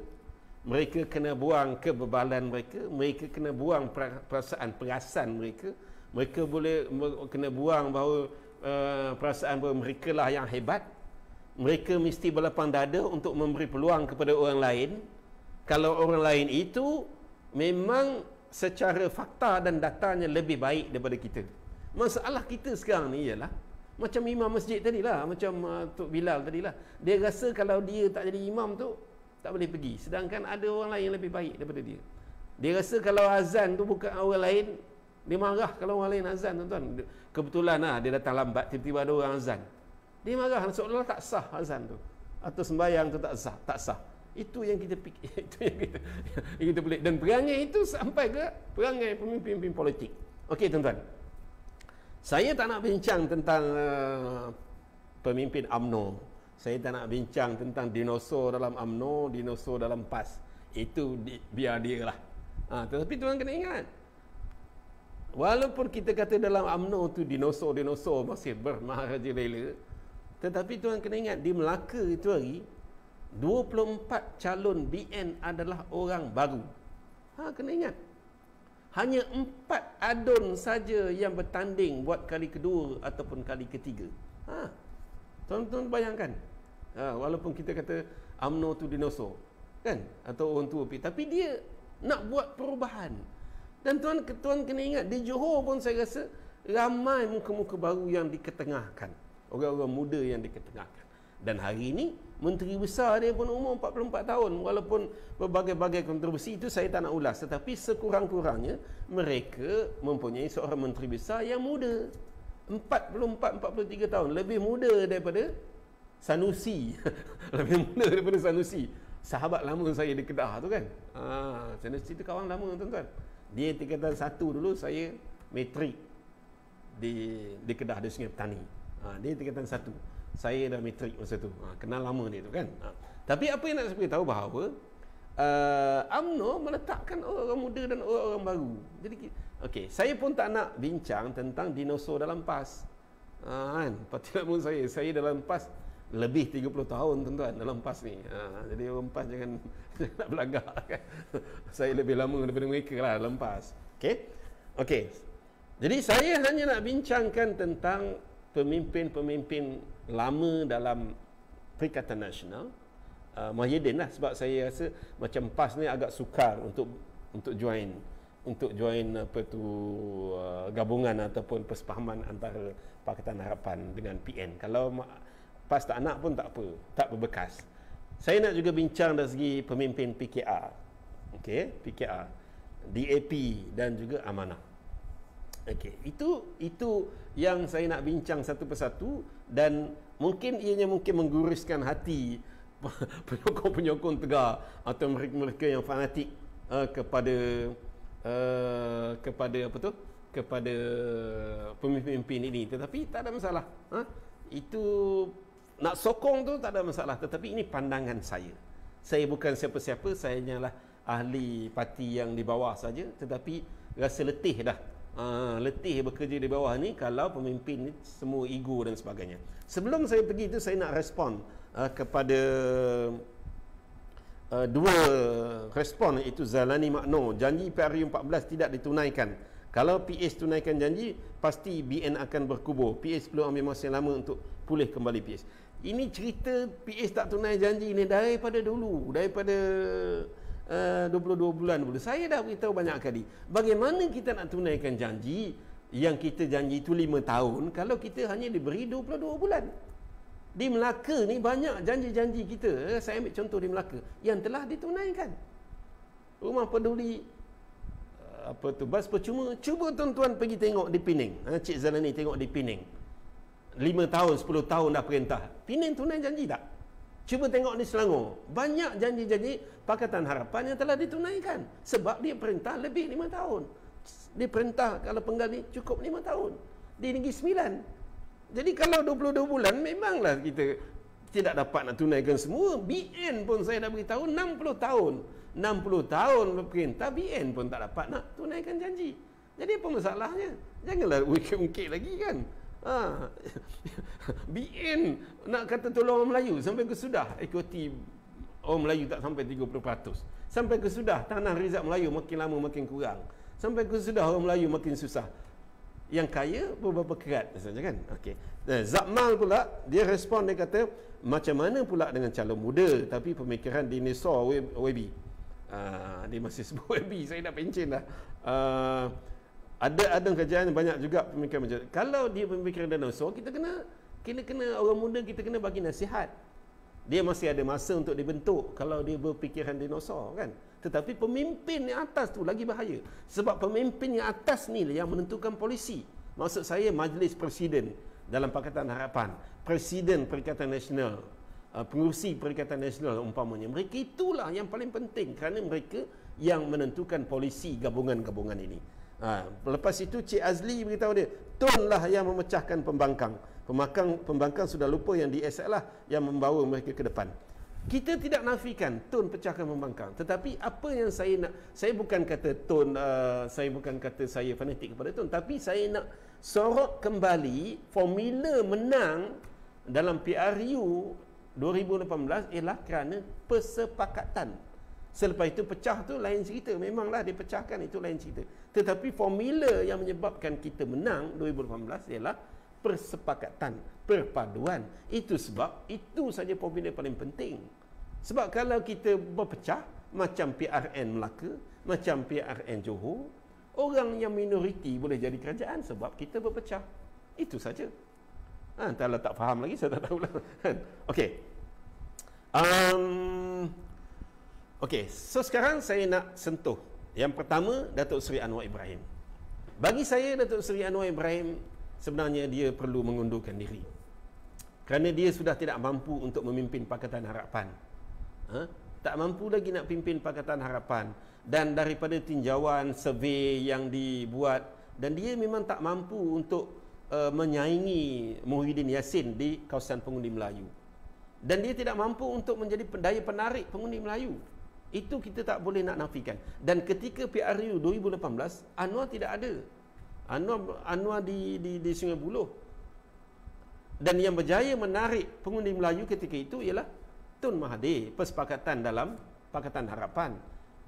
mereka kena buang kebebalan mereka mereka kena buang perasaan perasaan mereka mereka boleh kena buang bahawa uh, perasaan bahawa mereka lah yang hebat mereka mesti berlapang dada untuk memberi peluang kepada orang lain kalau orang lain itu memang secara fakta dan datanya lebih baik daripada kita masalah kita sekarang ni ialah macam imam masjid tadi lah macam uh, Tok Bilal tadi lah dia rasa kalau dia tak jadi imam tu tak boleh pergi sedangkan ada orang lain yang lebih baik daripada dia dia rasa kalau azan tu bukan orang lain dia marah kalau orang lain azan tuan-tuan kebetulan lah dia datang lambat tiba-tiba ada orang azan dia marah lah, seolah-olah tak sah azan tu atau sembahyang tu tak sah tak sah itu yang kita fikir itu yang kita yang kita pelik dan perangai itu sampai ke perangai pemimpin-pemimpin politik okey tuan-tuan saya tak nak bincang tentang uh, pemimpin AMNO saya tak nak bincang tentang dinosaur dalam amno, dinosaur dalam PAS. Itu di, biar dia lah. Ha, tetapi tuan kena ingat. Walaupun kita kata dalam amno tu dinosaur-dinosaur masih bermaharaja lela. Tetapi tuan kena ingat di Melaka itu hari, 24 calon BN adalah orang baru. Ha, kena ingat. Hanya 4 adun saja yang bertanding buat kali kedua ataupun kali ketiga. Ha, Tuan-tuan bayangkan, ha, walaupun kita kata amno tu dinosaur kan atau orang tua tapi dia nak buat perubahan dan tuan tuan kena ingat di Johor pun saya rasa ramai muka-muka baru yang diketengahkan orang-orang muda yang diketengahkan dan hari ini menteri besar dia pun umur 44 tahun walaupun berbagai-bagai kontroversi itu saya tak nak ulas tetapi sekurang-kurangnya mereka mempunyai seorang menteri besar yang muda 44 43 tahun lebih muda daripada Sanusi Lebih muda daripada Sanusi Sahabat lama saya di Kedah tu kan ha, Sanusi tu kawan lama tuan-tuan Dia tingkatan satu dulu saya Metrik Di, di Kedah, di Sungai Petani ha, Dia tingkatan satu Saya dah metrik masa tu ha, Kenal lama dia tu kan ha. Tapi apa yang nak saya tahu bahawa uh, UMNO meletakkan orang muda dan orang baru Jadi okay, Saya pun tak nak bincang tentang dinosaur dalam PAS Ha, kan? Patutlah pun saya Saya dalam PAS lebih 30 tahun tuan-tuan dalam PAS ni. Ha, jadi orang PAS jangan, nak belagak kan. saya lebih lama daripada mereka lah dalam PAS. Okay? Okay. Jadi saya hanya nak bincangkan tentang pemimpin-pemimpin lama dalam Perikatan Nasional. Uh, ah, Mahyidin lah sebab saya rasa macam PAS ni agak sukar untuk untuk join untuk join apa tu uh, gabungan ataupun persepahaman antara Pakatan Harapan dengan PN. Kalau Pas tak nak pun tak apa Tak berbekas Saya nak juga bincang dari segi pemimpin PKR okay, PKR DAP dan juga amanah Okay, itu itu yang saya nak bincang satu persatu Dan mungkin ianya mungkin mengguriskan hati Penyokong-penyokong tegar Atau mereka-mereka yang fanatik uh, Kepada uh, Kepada apa tu kepada pemimpin-pemimpin ini tetapi tak ada masalah ha? itu nak sokong tu tak ada masalah tetapi ini pandangan saya saya bukan siapa-siapa saya hanyalah ahli parti yang di bawah saja tetapi rasa letih dah Uh, letih bekerja di bawah ni kalau pemimpin ni semua ego dan sebagainya sebelum saya pergi tu saya nak respon uh, kepada uh, dua respon itu Zalani Makno janji PRU14 tidak ditunaikan kalau PS tunaikan janji pasti BN akan berkubur PS perlu ambil masa yang lama untuk pulih kembali PS. Ini cerita PS tak tunai janji ni daripada dulu, daripada eh, uh, 22 bulan dulu. Saya dah beritahu banyak kali. Bagaimana kita nak tunaikan janji yang kita janji itu 5 tahun kalau kita hanya diberi 22 bulan? Di Melaka ni banyak janji-janji kita. Saya ambil contoh di Melaka yang telah ditunaikan. Rumah peduli eh, apa tu bas percuma cuba tuan-tuan pergi tengok di Pening ha, Cik Zalani tengok di Pening Lima tahun, sepuluh tahun dah perintah. Pinang tunai janji tak? Cuba tengok ni Selangor. Banyak janji-janji Pakatan Harapan yang telah ditunaikan. Sebab dia perintah lebih lima tahun. Dia perintah kalau penggali cukup lima tahun. Di Negeri 9. Jadi kalau 22 bulan memanglah kita tidak dapat nak tunaikan semua. BN pun saya dah beritahu 60 tahun. 60 tahun perintah BN pun tak dapat nak tunaikan janji. Jadi apa masalahnya? Janganlah ungkit-ungkit lagi kan. Ha. BN nak kata tolong orang Melayu sampai ke sudah ekuiti orang Melayu tak sampai 30%. Sampai ke sudah tanah rizab Melayu makin lama makin kurang. Sampai ke sudah orang Melayu makin susah. Yang kaya beberapa kerat saja kan. Okey. Nah, eh, Zakmal pula dia respon dia kata macam mana pula dengan calon muda tapi pemikiran dinosaur Webby. Uh, ah, dia masih sebut Webby saya dah pencen dah. Uh, ada ada kerajaan banyak juga pemikiran macam kalau dia pemikiran dinosaur kita kena kena kena orang muda kita kena bagi nasihat dia masih ada masa untuk dibentuk kalau dia berfikiran dinosaur kan tetapi pemimpin yang atas tu lagi bahaya sebab pemimpin yang atas ni lah yang menentukan polisi maksud saya majlis presiden dalam pakatan harapan presiden perikatan nasional uh, pengurusi perikatan nasional umpamanya mereka itulah yang paling penting kerana mereka yang menentukan polisi gabungan-gabungan ini Ha, lepas itu Cik Azli beritahu dia, Tun lah yang memecahkan pembangkang. Pembangkang, pembangkang sudah lupa yang di SL lah yang membawa mereka ke depan. Kita tidak nafikan Tun pecahkan pembangkang. Tetapi apa yang saya nak, saya bukan kata Tun, uh, saya bukan kata saya fanatik kepada Tun. Tapi saya nak sorok kembali formula menang dalam PRU 2018 ialah kerana persepakatan. Selepas itu pecah tu lain cerita. Memanglah dia pecahkan itu lain cerita. Tetapi formula yang menyebabkan kita menang 2018 ialah persepakatan, perpaduan. Itu sebab itu saja formula paling penting. Sebab kalau kita berpecah macam PRN Melaka, macam PRN Johor, orang yang minoriti boleh jadi kerajaan sebab kita berpecah. Itu saja. Ha, tak faham lagi saya tak tahu lah. Okey. Um, Okey, so sekarang saya nak sentuh yang pertama Datuk Seri Anwar Ibrahim. Bagi saya Datuk Seri Anwar Ibrahim sebenarnya dia perlu mengundurkan diri. Kerana dia sudah tidak mampu untuk memimpin Pakatan Harapan. Ha? Tak mampu lagi nak pimpin Pakatan Harapan dan daripada tinjauan survey yang dibuat dan dia memang tak mampu untuk uh, menyaingi Muhyiddin Yassin di kawasan pengundi Melayu. Dan dia tidak mampu untuk menjadi daya penarik pengundi Melayu itu kita tak boleh nak nafikan. Dan ketika PRU 2018, Anwar tidak ada. Anwar Anwar di di di Sungai Buloh. Dan yang berjaya menarik pengundi Melayu ketika itu ialah Tun Mahathir, persepakatan dalam Pakatan Harapan.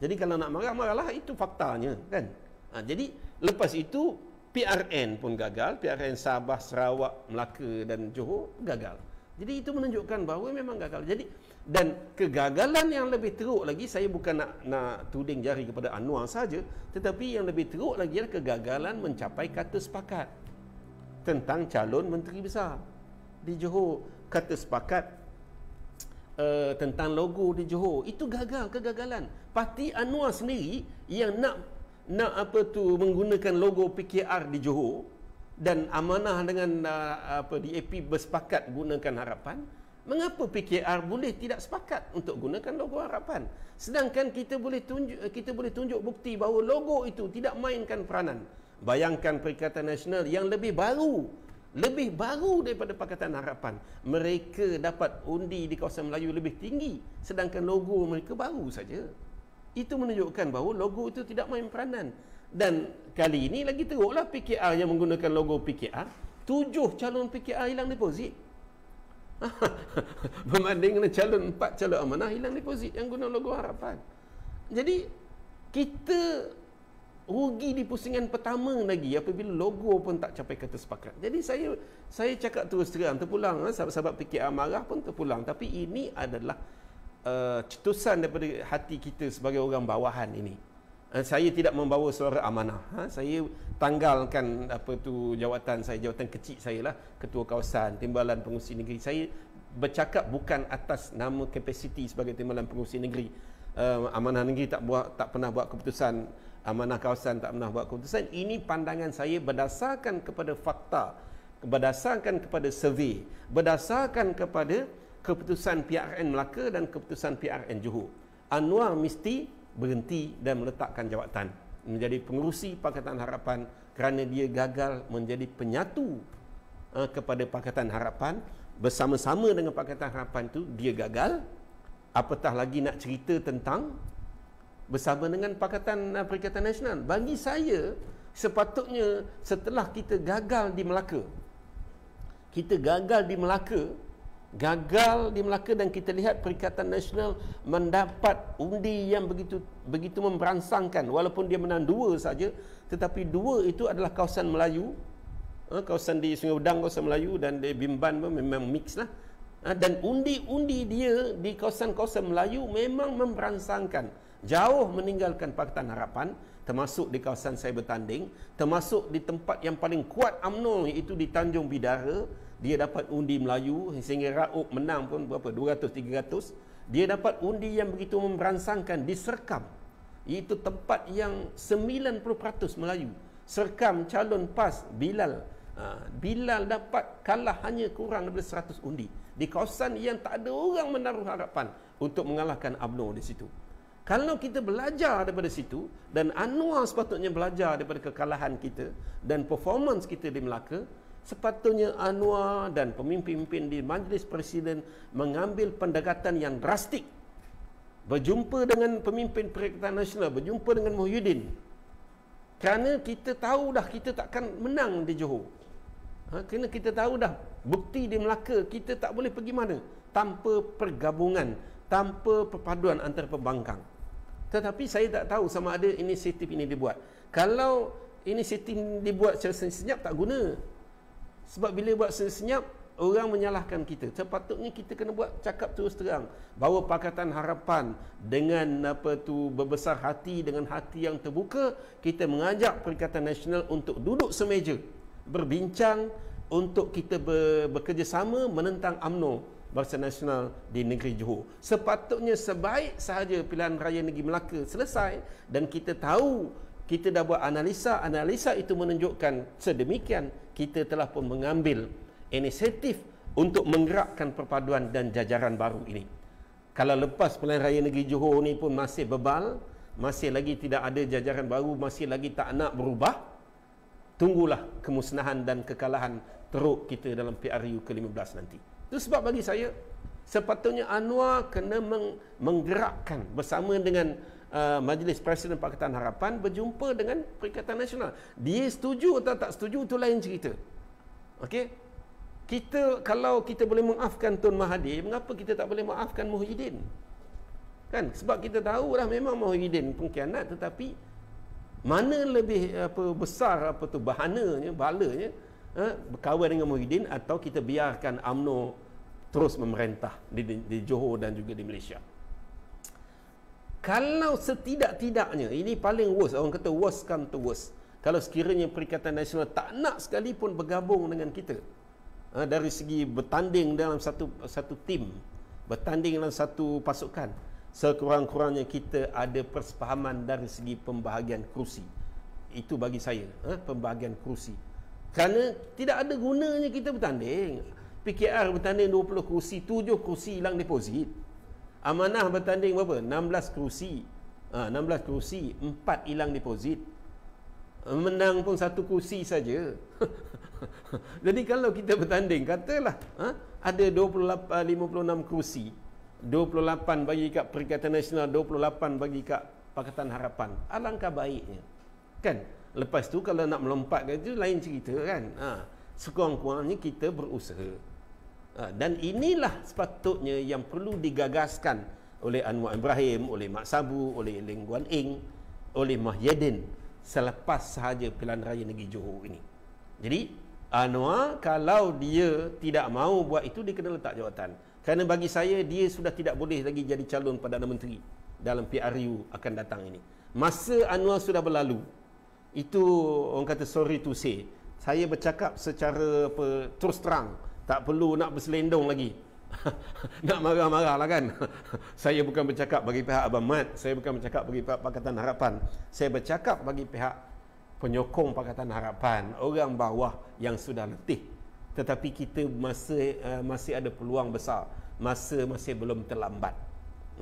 Jadi kalau nak marah, marahlah itu faktanya kan. Ha, jadi lepas itu PRN pun gagal, PRN Sabah, Sarawak, Melaka dan Johor gagal. Jadi itu menunjukkan bahawa memang gagal. Jadi dan kegagalan yang lebih teruk lagi saya bukan nak nak tuding jari kepada Anwar saja tetapi yang lebih teruk lagi adalah kegagalan mencapai kata sepakat tentang calon menteri besar di Johor kata sepakat uh, tentang logo di Johor itu gagal kegagalan parti Anwar sendiri yang nak nak apa tu menggunakan logo PKR di Johor dan amanah dengan uh, apa DAP bersepakat gunakan harapan Mengapa PKR boleh tidak sepakat untuk gunakan logo harapan? Sedangkan kita boleh tunjuk kita boleh tunjuk bukti bahawa logo itu tidak mainkan peranan. Bayangkan Perikatan Nasional yang lebih baru, lebih baru daripada Pakatan Harapan. Mereka dapat undi di kawasan Melayu lebih tinggi sedangkan logo mereka baru saja. Itu menunjukkan bahawa logo itu tidak main peranan. Dan kali ini lagi teruklah PKR yang menggunakan logo PKR. Tujuh calon PKR hilang deposit. Berbanding dengan calon empat calon amanah hilang deposit yang guna logo harapan. Jadi kita rugi di pusingan pertama lagi apabila logo pun tak capai kata sepakat. Jadi saya saya cakap terus terang terpulang eh, sahabat-sahabat PKR marah pun terpulang tapi ini adalah uh, cetusan daripada hati kita sebagai orang bawahan ini. Eh, saya tidak membawa suara amanah ha, saya tanggalkan apa tu jawatan saya jawatan kecil saya lah ketua kawasan timbalan pengurusi negeri saya bercakap bukan atas nama kapasiti sebagai timbalan pengurusi negeri uh, amanah negeri tak buat tak pernah buat keputusan amanah kawasan tak pernah buat keputusan ini pandangan saya berdasarkan kepada fakta berdasarkan kepada survey berdasarkan kepada keputusan PRN Melaka dan keputusan PRN Johor Anwar mesti berhenti dan meletakkan jawatan menjadi pengerusi Pakatan Harapan kerana dia gagal menjadi penyatu eh, kepada Pakatan Harapan bersama-sama dengan Pakatan Harapan itu dia gagal apatah lagi nak cerita tentang bersama dengan Pakatan eh, Perikatan Nasional bagi saya sepatutnya setelah kita gagal di Melaka kita gagal di Melaka gagal di Melaka dan kita lihat Perikatan Nasional mendapat undi yang begitu begitu memberansangkan walaupun dia menang dua saja tetapi dua itu adalah kawasan Melayu ha, kawasan di Sungai Udang kawasan Melayu dan di Bimban pun memang mix lah ha, dan undi-undi dia di kawasan-kawasan Melayu memang memberansangkan jauh meninggalkan Pakatan Harapan termasuk di kawasan saya bertanding termasuk di tempat yang paling kuat UMNO iaitu di Tanjung Bidara dia dapat undi Melayu sehingga Raup menang pun berapa 200 300 dia dapat undi yang begitu memberansangkan di Serkam itu tempat yang 90% Melayu Serkam calon PAS Bilal ha, Bilal dapat kalah hanya kurang daripada 100 undi di kawasan yang tak ada orang menaruh harapan untuk mengalahkan UMNO di situ kalau kita belajar daripada situ dan Anwar sepatutnya belajar daripada kekalahan kita dan performance kita di Melaka Sepatutnya Anwar dan pemimpin-pemimpin di Majlis Presiden mengambil pendekatan yang drastik. Berjumpa dengan pemimpin Perikatan Nasional, berjumpa dengan Muhyiddin. Kerana kita tahu dah kita takkan menang di Johor. Ha, kerana kita tahu dah bukti di Melaka kita tak boleh pergi mana tanpa pergabungan, tanpa perpaduan antara pembangkang. Tetapi saya tak tahu sama ada inisiatif ini dibuat. Kalau inisiatif dibuat secara senyap tak guna. Sebab bila buat senyap Orang menyalahkan kita Sepatutnya kita kena buat cakap terus terang Bahawa pakatan harapan Dengan apa tu Berbesar hati Dengan hati yang terbuka Kita mengajak Perikatan Nasional Untuk duduk semeja Berbincang Untuk kita bekerjasama Menentang UMNO Barisan Nasional di negeri Johor Sepatutnya sebaik sahaja Pilihan Raya Negeri Melaka selesai Dan kita tahu kita dah buat analisa analisa itu menunjukkan sedemikian kita telah pun mengambil inisiatif untuk menggerakkan perpaduan dan jajaran baru ini. Kalau lepas pilihan raya negeri Johor ini pun masih bebal, masih lagi tidak ada jajaran baru, masih lagi tak nak berubah, tunggulah kemusnahan dan kekalahan teruk kita dalam PRU ke-15 nanti. Itu sebab bagi saya, sepatutnya Anwar kena menggerakkan bersama dengan uh, Majlis Presiden Pakatan Harapan berjumpa dengan Perikatan Nasional. Dia setuju atau tak setuju itu lain cerita. Okey. Kita kalau kita boleh maafkan Tun Mahathir, mengapa kita tak boleh maafkan Muhyiddin? Kan? Sebab kita tahu lah memang Muhyiddin pengkhianat tetapi mana lebih apa besar apa tu bahananya, balanya eh, berkawan dengan Muhyiddin atau kita biarkan AMNO terus memerintah di, di Johor dan juga di Malaysia kalau setidak-tidaknya ini paling worst orang kata worst come to worst kalau sekiranya Perikatan Nasional tak nak sekalipun bergabung dengan kita ha, dari segi bertanding dalam satu satu tim bertanding dalam satu pasukan sekurang-kurangnya kita ada persepahaman dari segi pembahagian kerusi itu bagi saya ha, pembahagian kerusi kerana tidak ada gunanya kita bertanding PKR bertanding 20 kerusi 7 kerusi hilang deposit Amanah bertanding berapa? 16 kerusi. Ha, 16 kerusi, 4 hilang deposit. Menang pun satu kerusi saja. Jadi kalau kita bertanding, katalah ha, ada 28 56 kerusi. 28 bagi kat Perikatan Nasional, 28 bagi kat Pakatan Harapan. Alangkah baiknya. Kan? Lepas tu kalau nak melompat ke itu lain cerita kan. Ha, sekurang-kurangnya kita berusaha. Ha, dan inilah sepatutnya yang perlu digagaskan oleh Anwar Ibrahim, oleh Mak Sabu, oleh Ling Guan Ing, oleh Mahyedin selepas sahaja pilihan raya negeri Johor ini. Jadi Anwar kalau dia tidak mau buat itu dia kena letak jawatan. Kerana bagi saya dia sudah tidak boleh lagi jadi calon Perdana Menteri dalam PRU akan datang ini. Masa Anwar sudah berlalu. Itu orang kata sorry to say. Saya bercakap secara apa, terus terang. Tak perlu nak berselendong lagi Nak marah-marah lah kan Saya bukan bercakap bagi pihak Abang Mat Saya bukan bercakap bagi pihak Pakatan Harapan Saya bercakap bagi pihak Penyokong Pakatan Harapan Orang bawah yang sudah letih Tetapi kita masih, eh, masih ada peluang besar Masa masih belum terlambat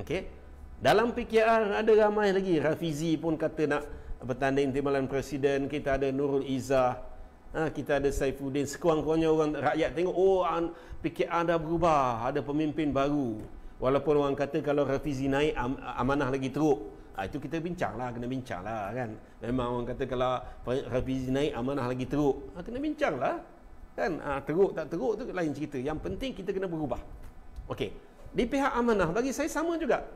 Okey dalam PKR ada ramai lagi Rafizi pun kata nak bertanding timbalan presiden kita ada Nurul Izzah Ha, kita ada Saifuddin sekurang-kurangnya orang rakyat tengok oh an, PKR dah berubah ada pemimpin baru walaupun orang kata kalau Rafizi naik am, amanah lagi teruk ha, itu kita bincanglah. kena bincanglah, kan memang orang kata kalau Rafizi naik amanah lagi teruk ha, kena bincanglah, kan ha, teruk tak teruk tu lain cerita yang penting kita kena berubah ok di pihak amanah bagi saya sama juga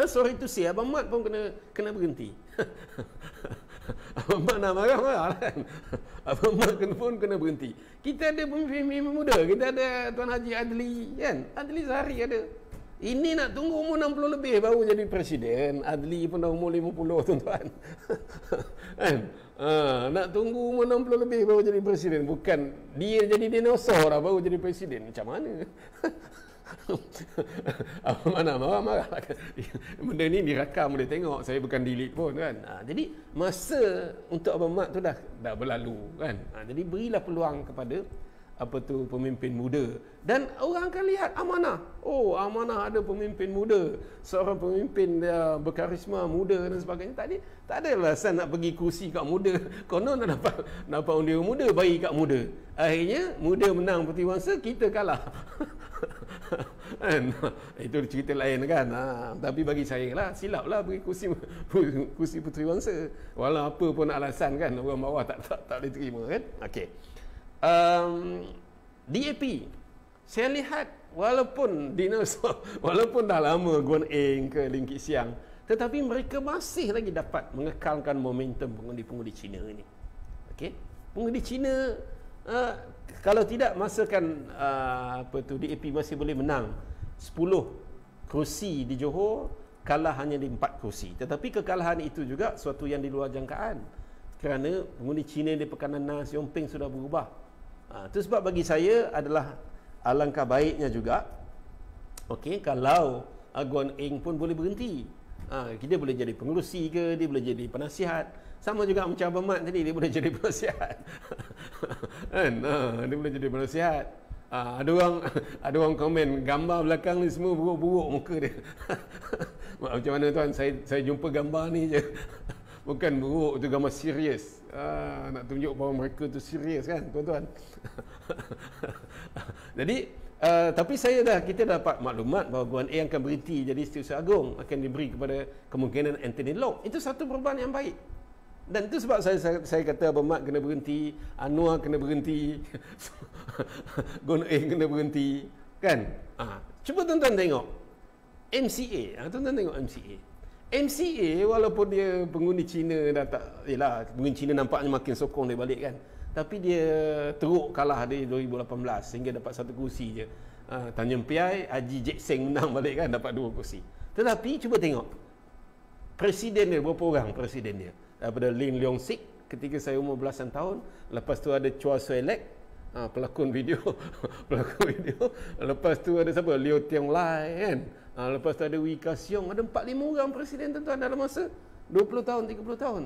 ha, sorry to say Abang Mat pun kena kena berhenti apa Mak nak marah marah lah kan apa, Mak kena pun kena berhenti Kita ada pemimpin muda Kita ada Tuan Haji Adli kan Adli Zahari ada ini nak tunggu umur 60 lebih baru jadi presiden Adli pun dah umur 50 tuan-tuan kan? ha, Nak tunggu umur 60 lebih baru jadi presiden Bukan dia jadi dinosaur dah baru jadi presiden Macam mana? apa mana marah-marah lah benda ni dirakam boleh tengok saya bukan delete pun kan ha, jadi masa untuk Abang Mat tu dah dah berlalu kan ha, jadi berilah peluang kepada apa tu pemimpin muda dan orang akan lihat amanah oh amanah ada pemimpin muda seorang pemimpin uh, berkarisma muda dan sebagainya tadi tak ada lah saya nak pergi kursi kat muda konon dah dapat dapat undi muda bayi kat muda akhirnya muda menang putih bangsa kita kalah kan? Itu cerita lain kan ha, Tapi bagi saya lah Silap lah bagi kursi, kursi puteri bangsa Walau apa pun alasan kan Orang bawah tak, tak, tak boleh terima kan okay. um, DAP Saya lihat Walaupun dinosaur Walaupun dah lama Guan Eng ke Lingkit Siang Tetapi mereka masih lagi dapat Mengekalkan momentum pengundi-pengundi Cina ini, okay? Pengundi Cina uh, kalau tidak masakan uh, apa tu DAP masih boleh menang 10 kerusi di Johor kalah hanya di 4 kerusi tetapi kekalahan itu juga suatu yang di luar jangkaan kerana pengundi Cina di Pekanan Nas Yong Ping sudah berubah itu ah, uh, sebab bagi saya adalah alangkah baiknya juga okay, kalau Aguan Eng pun boleh berhenti uh, ah, dia boleh jadi pengurusi ke dia boleh jadi penasihat sama juga macam Abang Mat tadi, dia boleh jadi penasihat. kan? Ha, dia boleh jadi penasihat. Uh, ada orang ada orang komen gambar belakang ni semua buruk-buruk muka dia. macam mana tuan saya saya jumpa gambar ni je. Bukan buruk tu gambar serius. Uh, nak tunjuk bahawa mereka tu serius kan tuan-tuan. Jadi uh, tapi saya dah kita dah dapat maklumat bahawa Guan A akan berhenti jadi setiausaha Agong akan diberi kepada kemungkinan Anthony Long. Itu satu perubahan yang baik dan tu sebab saya saya, saya kata Abang Mat kena berhenti, Anwar kena berhenti, Gono eh kena berhenti, kan? Ha. Cuba tuan-tuan tengok. MCA, ha, tuan-tuan tengok MCA. MCA walaupun dia pengundi Cina dah tak yalah, penghuni Cina nampaknya makin sokong dia balik kan. Tapi dia teruk kalah dia 2018 sehingga dapat satu kursi je. Ha, Tanjung Piai, Haji Jek Seng menang balik kan dapat dua kursi. Tetapi cuba tengok. Presiden dia berapa orang presiden dia? daripada Lin Leong Sik ketika saya umur belasan tahun lepas tu ada Chua Sui Lek ha, pelakon video pelakon video lepas tu ada siapa Leo Tiong Lai kan ha, lepas tu ada Wee Ka Siong ada empat lima orang presiden tentu anda dalam masa 20 tahun 30 tahun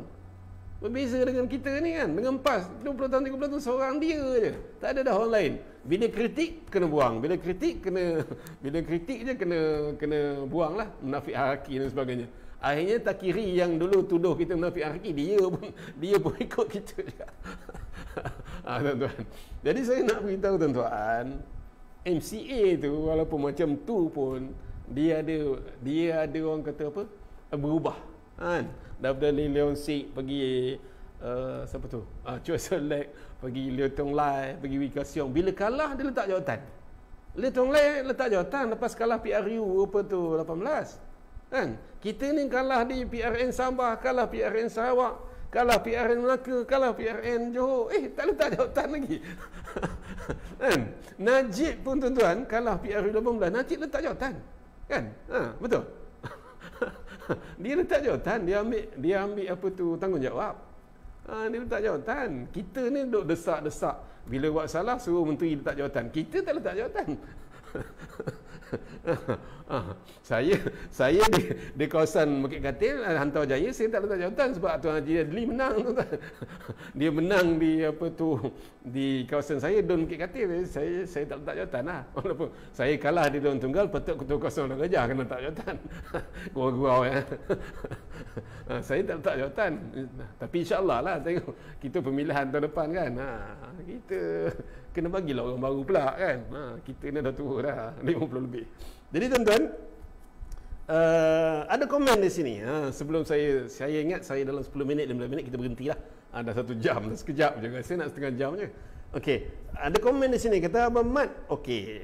berbeza dengan kita ni kan dengan PAS 20 tahun 30 tahun seorang dia je tak ada dah orang lain bila kritik kena buang bila kritik kena bila kritik je kena kena buang lah munafik haraki dan sebagainya akhirnya takiri yang dulu tuduh kita munafik akhi dia pun dia pun ikut kita juga ha, tuan-tuan jadi saya nak beritahu tuan-tuan MCA tu walaupun macam tu pun dia ada dia ada orang kata apa berubah kan daripada Leon Sik pergi uh, siapa tu uh, ah, Chua Selek pergi Leo Tong Lai pergi Wika Siong bila kalah dia letak jawatan Leo Tong Lai letak jawatan lepas kalah PRU apa tu 18 kan kita ni kalah di PRN Sabah kalah PRN Sarawak kalah PRN Melaka kalah PRN Johor eh tak letak jawatan lagi kan Najib pun tuan-tuan kalah PRN 18 Najib letak jawatan kan ha, betul dia letak jawatan dia ambil dia ambil apa tu tanggungjawab ha, dia letak jawatan kita ni duk desak-desak bila buat salah suruh menteri letak jawatan kita tak letak jawatan saya saya di, di kawasan Bukit Katil eh, Hantau Jaya saya tak letak jawatan sebab Tuan Haji Adli menang dia menang di apa tu di kawasan saya Don Bukit Katil eh, saya saya tak letak jawatan lah walaupun saya kalah di Don Tunggal patut ketua kawasan Orang Gajah kena letak jawatan gurau-gurau eh. ya. Ah, saya tak letak jawatan tapi insyaAllah lah tengok kita pemilihan tahun depan kan ha, ah, kita kena bagilah orang baru pula kan ha, kita ni dah tua dah 50 lebih jadi tuan-tuan uh, ada komen di sini ha, sebelum saya saya ingat saya dalam 10 minit 15 minit kita berhenti lah ha, dah satu jam dah sekejap je rasa nak setengah jam je Okey, ada komen di sini kata Abang Mat. Okey.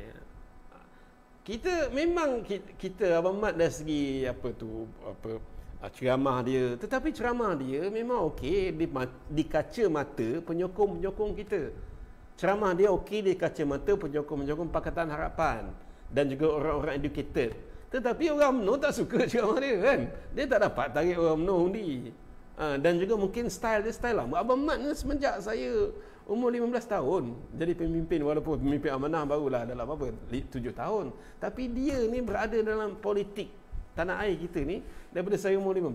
Kita memang kita, kita Abang Mat dari segi apa tu apa ah, ceramah dia tetapi ceramah dia memang okey di, di kaca mata penyokong-penyokong kita ceramah dia okey di kacamata penyokong-penyokong Pakatan Harapan dan juga orang-orang educated. Tetapi orang UMNO tak suka ceramah dia kan. Dia tak dapat tarik orang UMNO undi. Ha, dan juga mungkin style dia style lama. Abang Mat ni semenjak saya umur 15 tahun jadi pemimpin walaupun pemimpin amanah barulah dalam apa 7 tahun. Tapi dia ni berada dalam politik tanah air kita ni daripada saya umur 15.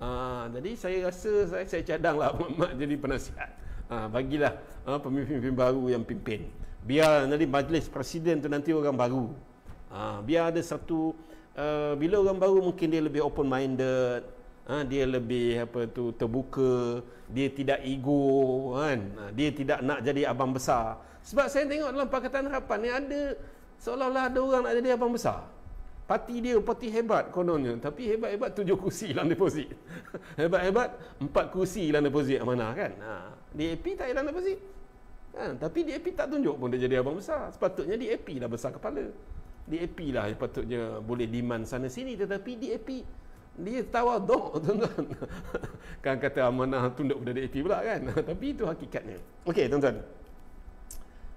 Ha, jadi saya rasa saya, saya lah Abang Mat jadi penasihat. Ah, bagilah uh, pemimpin-pemimpin baru yang pimpin. Biar nanti majlis presiden tu nanti orang baru. Uh, biar ada satu uh, bila orang baru mungkin dia lebih open minded dia lebih apa tu terbuka dia tidak ego kan dia tidak nak jadi abang besar sebab saya tengok dalam pakatan harapan ni ada seolah-olah ada orang nak jadi abang besar parti dia parti hebat kononnya tapi hebat-hebat tujuh kursi dalam deposit hebat-hebat empat kursi dalam deposit mana kan ha. DAP tak elan deposit. Ha, tapi DAP tak tunjuk pun dia jadi abang besar. Sepatutnya DAP lah besar kepala. DAP lah yang patutnya boleh demand sana sini tetapi DAP dia tawa dok tuan-tuan. Kan kata amanah tunduk pada DAP pula kan. Tapi itu hakikatnya. Okey tuan-tuan.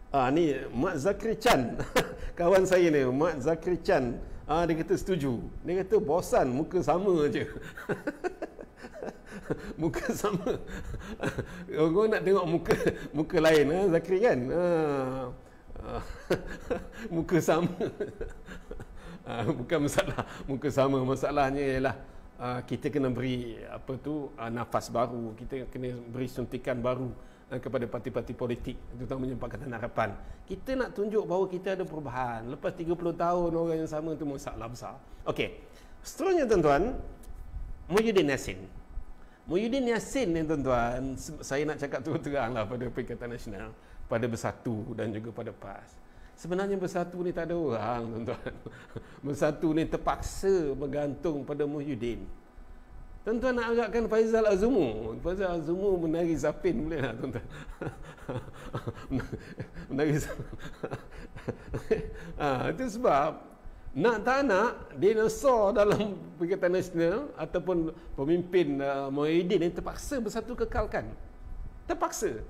Ah ni Mak Zakri Chan. Kawan saya ni Mak Zakri Chan. Ah dia kata setuju. Dia kata bosan muka sama aje. muka sama orang nak tengok muka muka lain eh, Zakri kan ha, muka sama ha, bukan masalah muka sama masalahnya ialah kita kena beri apa tu nafas baru kita kena beri suntikan baru kepada parti-parti politik terutamanya Pakatan Harapan kita nak tunjuk bahawa kita ada perubahan lepas 30 tahun orang yang sama tu masalah besar ok seterusnya tuan-tuan Muhyiddin Nassim Muhyiddin Yassin ni tuan-tuan, saya nak cakap terang-terang lah pada Perikatan Nasional, pada Bersatu dan juga pada PAS. Sebenarnya Bersatu ni tak ada orang tuan-tuan. Bersatu ni terpaksa bergantung pada Muhyiddin. Tuan-tuan nak agakkan Faizal Azumu. Faizal Azumu menari zafin boleh lah tuan-tuan. menari zapin. ha, itu sebab nak tak nak dinosaur dalam perikatan nasional ataupun pemimpin uh, Muhyiddin yang terpaksa bersatu kekalkan terpaksa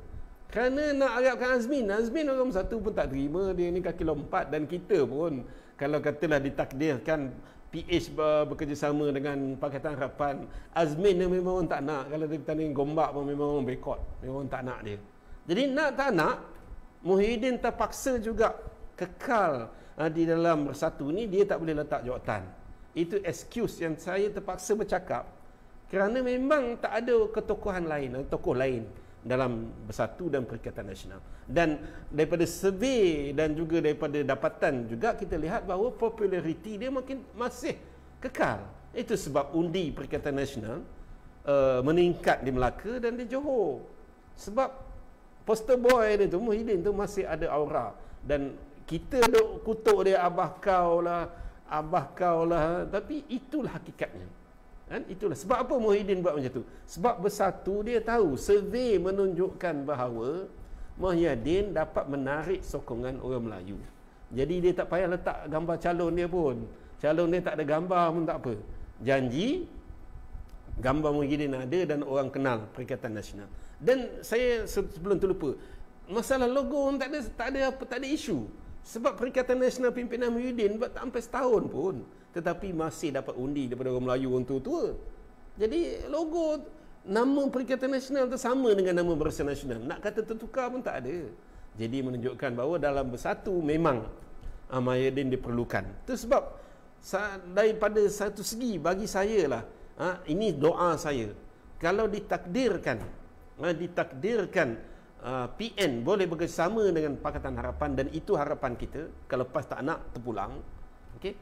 kerana nak harapkan Azmin Azmin orang satu pun tak terima dia ni kaki lompat dan kita pun kalau katalah ditakdirkan PH bekerjasama dengan Pakatan Harapan Azmin ni memang orang tak nak kalau dia bertanding gombak pun memang orang bekot memang orang tak nak dia jadi nak tak nak Muhyiddin terpaksa juga kekal Ah, di dalam bersatu ni dia tak boleh letak jawatan itu excuse yang saya terpaksa bercakap kerana memang tak ada ketokohan lain eh, tokoh lain dalam bersatu dan perikatan nasional dan daripada survey dan juga daripada dapatan juga kita lihat bahawa populariti dia makin masih kekal itu sebab undi perikatan nasional uh, meningkat di Melaka dan di Johor sebab poster boy dia tu Muhyiddin tu masih ada aura dan kita duk kutuk dia abah kau lah abah kau lah tapi itulah hakikatnya kan itulah sebab apa Muhyiddin buat macam tu sebab bersatu dia tahu survey menunjukkan bahawa Muhyiddin dapat menarik sokongan orang Melayu jadi dia tak payah letak gambar calon dia pun calon dia tak ada gambar pun tak apa janji gambar Muhyiddin ada dan orang kenal Perikatan Nasional dan saya sebelum tu lupa masalah logo pun tak ada tak ada apa tak ada isu sebab Perikatan Nasional Pimpinan Muhyiddin buat tak sampai setahun pun. Tetapi masih dapat undi daripada orang Melayu orang tua-tua. Jadi logo nama Perikatan Nasional itu sama dengan nama Barisan Nasional. Nak kata tertukar pun tak ada. Jadi menunjukkan bahawa dalam bersatu memang Ahmadiyyadin diperlukan. Itu sebab daripada satu segi bagi saya lah. Ha, ini doa saya. Kalau ditakdirkan, ha, ditakdirkan Ah, PN boleh bekerjasama dengan Pakatan Harapan dan itu harapan kita kalau PAS tak nak terpulang okay?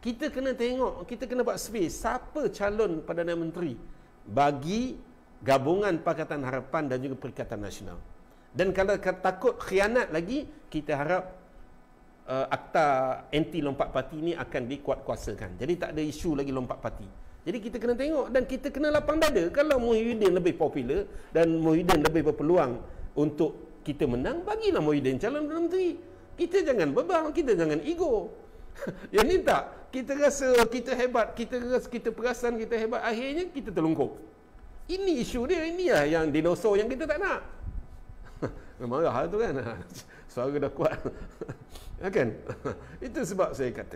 kita kena tengok kita kena buat space siapa calon Perdana Menteri bagi gabungan Pakatan Harapan dan juga Perikatan Nasional dan kalau takut khianat lagi kita harap uh, akta anti lompat parti ini akan dikuatkuasakan jadi tak ada isu lagi lompat parti jadi kita kena tengok dan kita kena lapang dada kalau Muhyiddin lebih popular dan Muhyiddin lebih berpeluang untuk kita menang bagilah Muhyiddin calon Perdana Menteri. Kita jangan bebal, kita jangan ego. Yang ni tak Kita rasa kita hebat Kita rasa kita perasan kita hebat Akhirnya kita terlungkup Ini isu dia Ini lah yang dinosaur yang kita tak nak Memang Marah tu kan Suara dah kuat ya kan? Itu sebab saya kata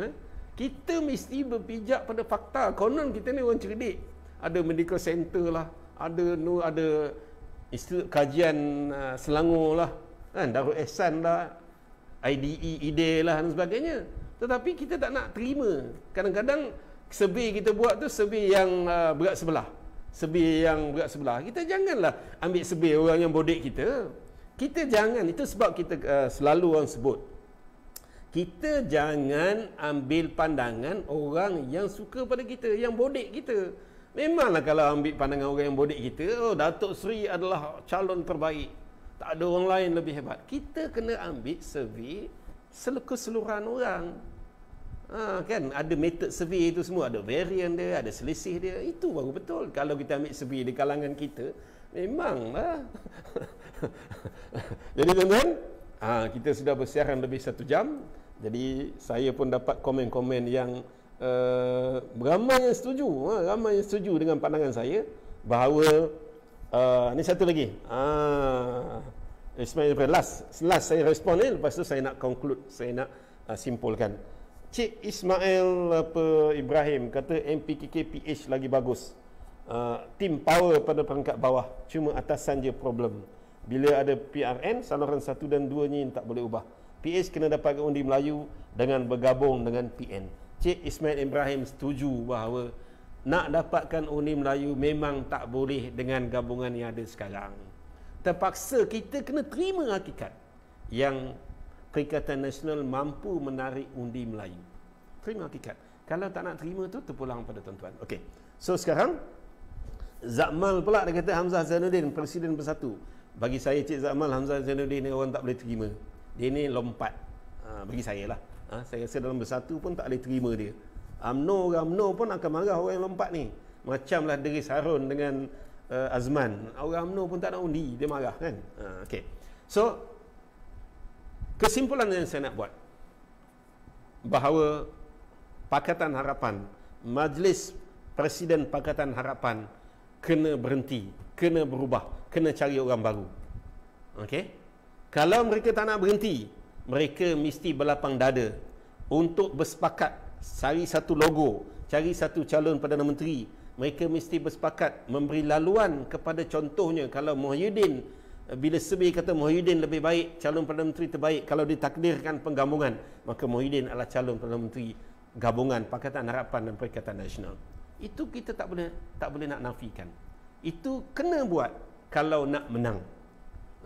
eh? Kita mesti berpijak pada fakta. Konon kita ni orang cerdik. Ada medical center lah, ada no ada institut kajian uh, Selangor lah, kan Darul Ehsan lah, IDE, IDE lah dan sebagainya. Tetapi kita tak nak terima. Kadang-kadang sebi kita buat tu sebi yang uh, berat sebelah. sebi yang berat sebelah. Kita janganlah ambil sebi orang yang bodek kita. Kita jangan. Itu sebab kita uh, selalu orang sebut kita jangan ambil pandangan orang yang suka pada kita yang bodek kita memanglah kalau ambil pandangan orang yang bodek kita oh datuk sri adalah calon terbaik tak ada orang lain lebih hebat kita kena ambil survey seluruh-seluruhan orang ha, kan ada method survey itu semua ada varian dia ada selisih dia itu baru betul kalau kita ambil survey di kalangan kita memang lah jadi teman-teman, ha, kita sudah bersiaran lebih satu jam jadi saya pun dapat komen-komen yang uh, ramai yang setuju, uh, ramai yang setuju dengan pandangan saya bahawa uh, ni satu lagi. Ah Ismail last last saya respon ni lepas tu saya nak conclude, saya nak uh, simpulkan. Cik Ismail apa Ibrahim kata MPKK PH lagi bagus. Uh, team power pada peringkat bawah cuma atasan je problem. Bila ada PRN saluran satu dan dua ni tak boleh ubah. PH kena dapat undi Melayu dengan bergabung dengan PN. Cik Ismail Ibrahim setuju bahawa nak dapatkan undi Melayu memang tak boleh dengan gabungan yang ada sekarang. Terpaksa kita kena terima hakikat yang Perikatan Nasional mampu menarik undi Melayu. Terima hakikat. Kalau tak nak terima tu terpulang pada tuan-tuan. Okey. So sekarang Zakmal pula dia kata Hamzah Zainuddin Presiden Bersatu. Bagi saya Cik Zakmal Hamzah Zainuddin ni orang tak boleh terima dia ni lompat ha, bagi saya lah ha, saya rasa dalam bersatu pun tak boleh terima dia UMNO ke UMNO pun akan marah orang yang lompat ni macam lah Deri Sarun dengan uh, Azman orang UMNO pun tak nak undi dia marah kan ha, okay. so kesimpulan yang saya nak buat bahawa Pakatan Harapan Majlis Presiden Pakatan Harapan kena berhenti kena berubah kena cari orang baru okey kalau mereka tak nak berhenti, mereka mesti berlapang dada untuk bersepakat cari satu logo, cari satu calon Perdana Menteri. Mereka mesti bersepakat memberi laluan kepada contohnya kalau Muhyiddin bila sebi kata Muhyiddin lebih baik calon Perdana Menteri terbaik kalau ditakdirkan penggabungan maka Muhyiddin adalah calon Perdana Menteri gabungan Pakatan Harapan dan Perikatan Nasional itu kita tak boleh tak boleh nak nafikan itu kena buat kalau nak menang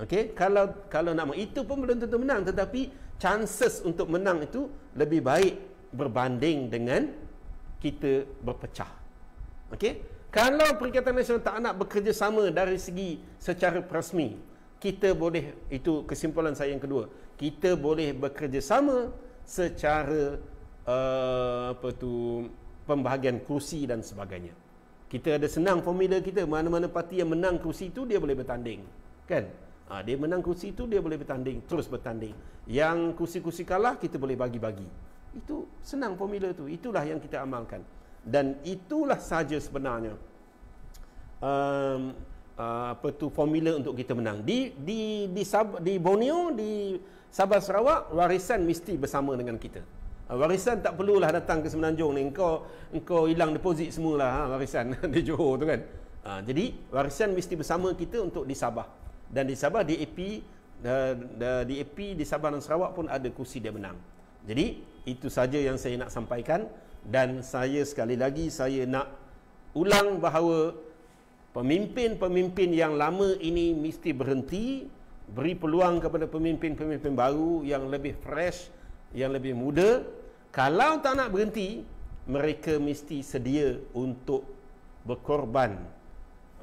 Okey, kalau kalau nak itu pun belum tentu menang tetapi chances untuk menang itu lebih baik berbanding dengan kita berpecah. Okey, kalau Perikatan Nasional tak nak bekerjasama dari segi secara rasmi, kita boleh itu kesimpulan saya yang kedua. Kita boleh bekerjasama secara uh, apa tu pembahagian kursi dan sebagainya. Kita ada senang formula kita mana-mana parti yang menang kursi itu dia boleh bertanding. Kan? Ha, dia menang kursi itu, dia boleh bertanding, terus bertanding. Yang kursi-kursi kalah, kita boleh bagi-bagi. Itu senang formula itu. Itulah yang kita amalkan. Dan itulah saja sebenarnya. Um, uh, apa tu formula untuk kita menang di di di, Sab, di Borneo di Sabah Sarawak warisan mesti bersama dengan kita ha, warisan tak perlulah datang ke Semenanjung ni engkau engkau hilang deposit semualah ha, warisan di Johor tu kan ha, jadi warisan mesti bersama kita untuk di Sabah dan di Sabah DAP eh, DAP di Sabah dan Sarawak pun ada kursi dia menang. Jadi itu saja yang saya nak sampaikan dan saya sekali lagi saya nak ulang bahawa pemimpin-pemimpin yang lama ini mesti berhenti beri peluang kepada pemimpin-pemimpin baru yang lebih fresh yang lebih muda kalau tak nak berhenti mereka mesti sedia untuk berkorban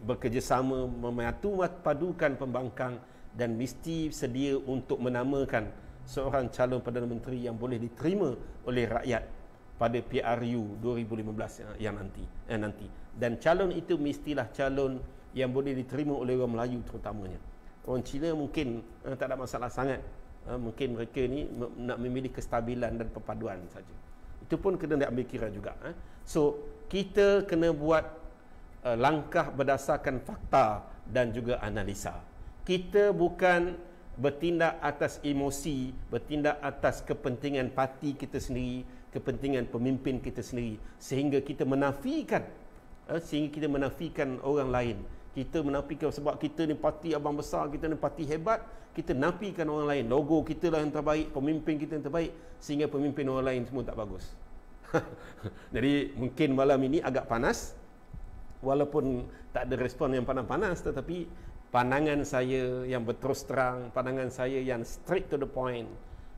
bekerjasama memadu padukan pembangkang dan mesti sedia untuk menamakan seorang calon Perdana Menteri yang boleh diterima oleh rakyat pada PRU 2015 eh, yang nanti eh, nanti dan calon itu mestilah calon yang boleh diterima oleh orang Melayu terutamanya orang Cina mungkin eh, tak ada masalah sangat eh, mungkin mereka ni nak memilih kestabilan dan perpaduan saja itu pun kena diambil kira juga eh. so kita kena buat Eh, langkah berdasarkan fakta dan juga analisa. Kita bukan bertindak atas emosi, bertindak atas kepentingan parti kita sendiri, kepentingan pemimpin kita sendiri sehingga kita menafikan eh, sehingga kita menafikan orang lain. Kita menafikan sebab kita ni parti abang besar, kita ni parti hebat, kita nafikan orang lain. Logo kita lah yang terbaik, pemimpin kita yang terbaik sehingga pemimpin orang lain semua tak bagus. Jadi mungkin malam ini agak panas walaupun tak ada respon yang panas-panas tetapi pandangan saya yang berterus terang, pandangan saya yang straight to the point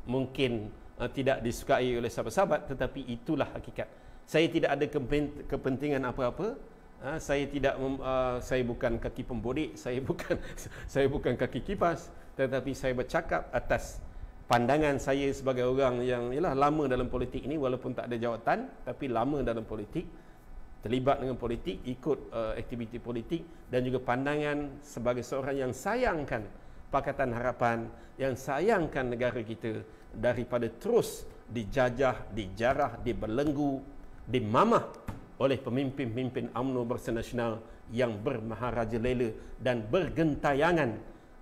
mungkin uh, tidak disukai oleh sahabat-sahabat tetapi itulah hakikat. Saya tidak ada kepentingan apa-apa. Uh, saya tidak uh, saya bukan kaki pembodik, saya bukan saya bukan kaki kipas tetapi saya bercakap atas pandangan saya sebagai orang yang ialah lama dalam politik ini walaupun tak ada jawatan tapi lama dalam politik terlibat dengan politik, ikut uh, aktiviti politik dan juga pandangan sebagai seorang yang sayangkan Pakatan Harapan yang sayangkan negara kita daripada terus dijajah, dijarah, dibelenggu, dimamah oleh pemimpin-pemimpin UMNO Bersih Nasional yang bermaharaja lela dan bergentayangan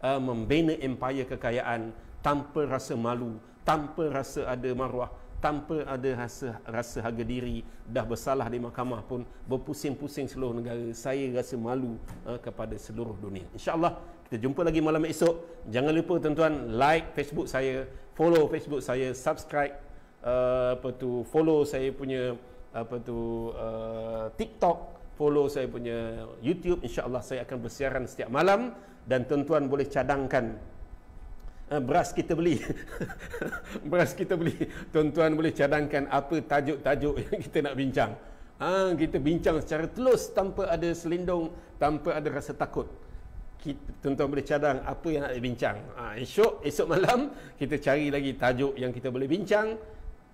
uh, membina empire kekayaan tanpa rasa malu, tanpa rasa ada maruah, tanpa ada rasa rasa harga diri dah bersalah di mahkamah pun berpusing-pusing seluruh negara saya rasa malu uh, kepada seluruh dunia insyaallah kita jumpa lagi malam esok jangan lupa tuan-tuan like Facebook saya follow Facebook saya subscribe uh, apa tu follow saya punya apa tu uh, TikTok follow saya punya YouTube insyaallah saya akan bersiaran setiap malam dan tuan-tuan boleh cadangkan Eh, beras kita beli beras kita beli tuan-tuan boleh cadangkan apa tajuk-tajuk yang kita nak bincang ha, kita bincang secara telus tanpa ada selindung tanpa ada rasa takut kita, tuan-tuan boleh cadang apa yang nak dibincang ha, esok, esok malam kita cari lagi tajuk yang kita boleh bincang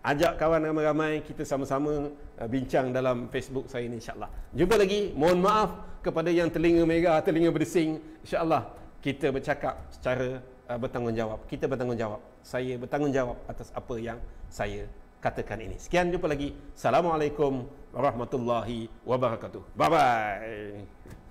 ajak kawan ramai-ramai kita sama-sama eh, bincang dalam Facebook saya ini insyaAllah jumpa lagi mohon maaf kepada yang telinga merah telinga berdesing insyaAllah kita bercakap secara uh, bertanggungjawab. Kita bertanggungjawab. Saya bertanggungjawab atas apa yang saya katakan ini. Sekian jumpa lagi. Assalamualaikum warahmatullahi wabarakatuh. Bye bye.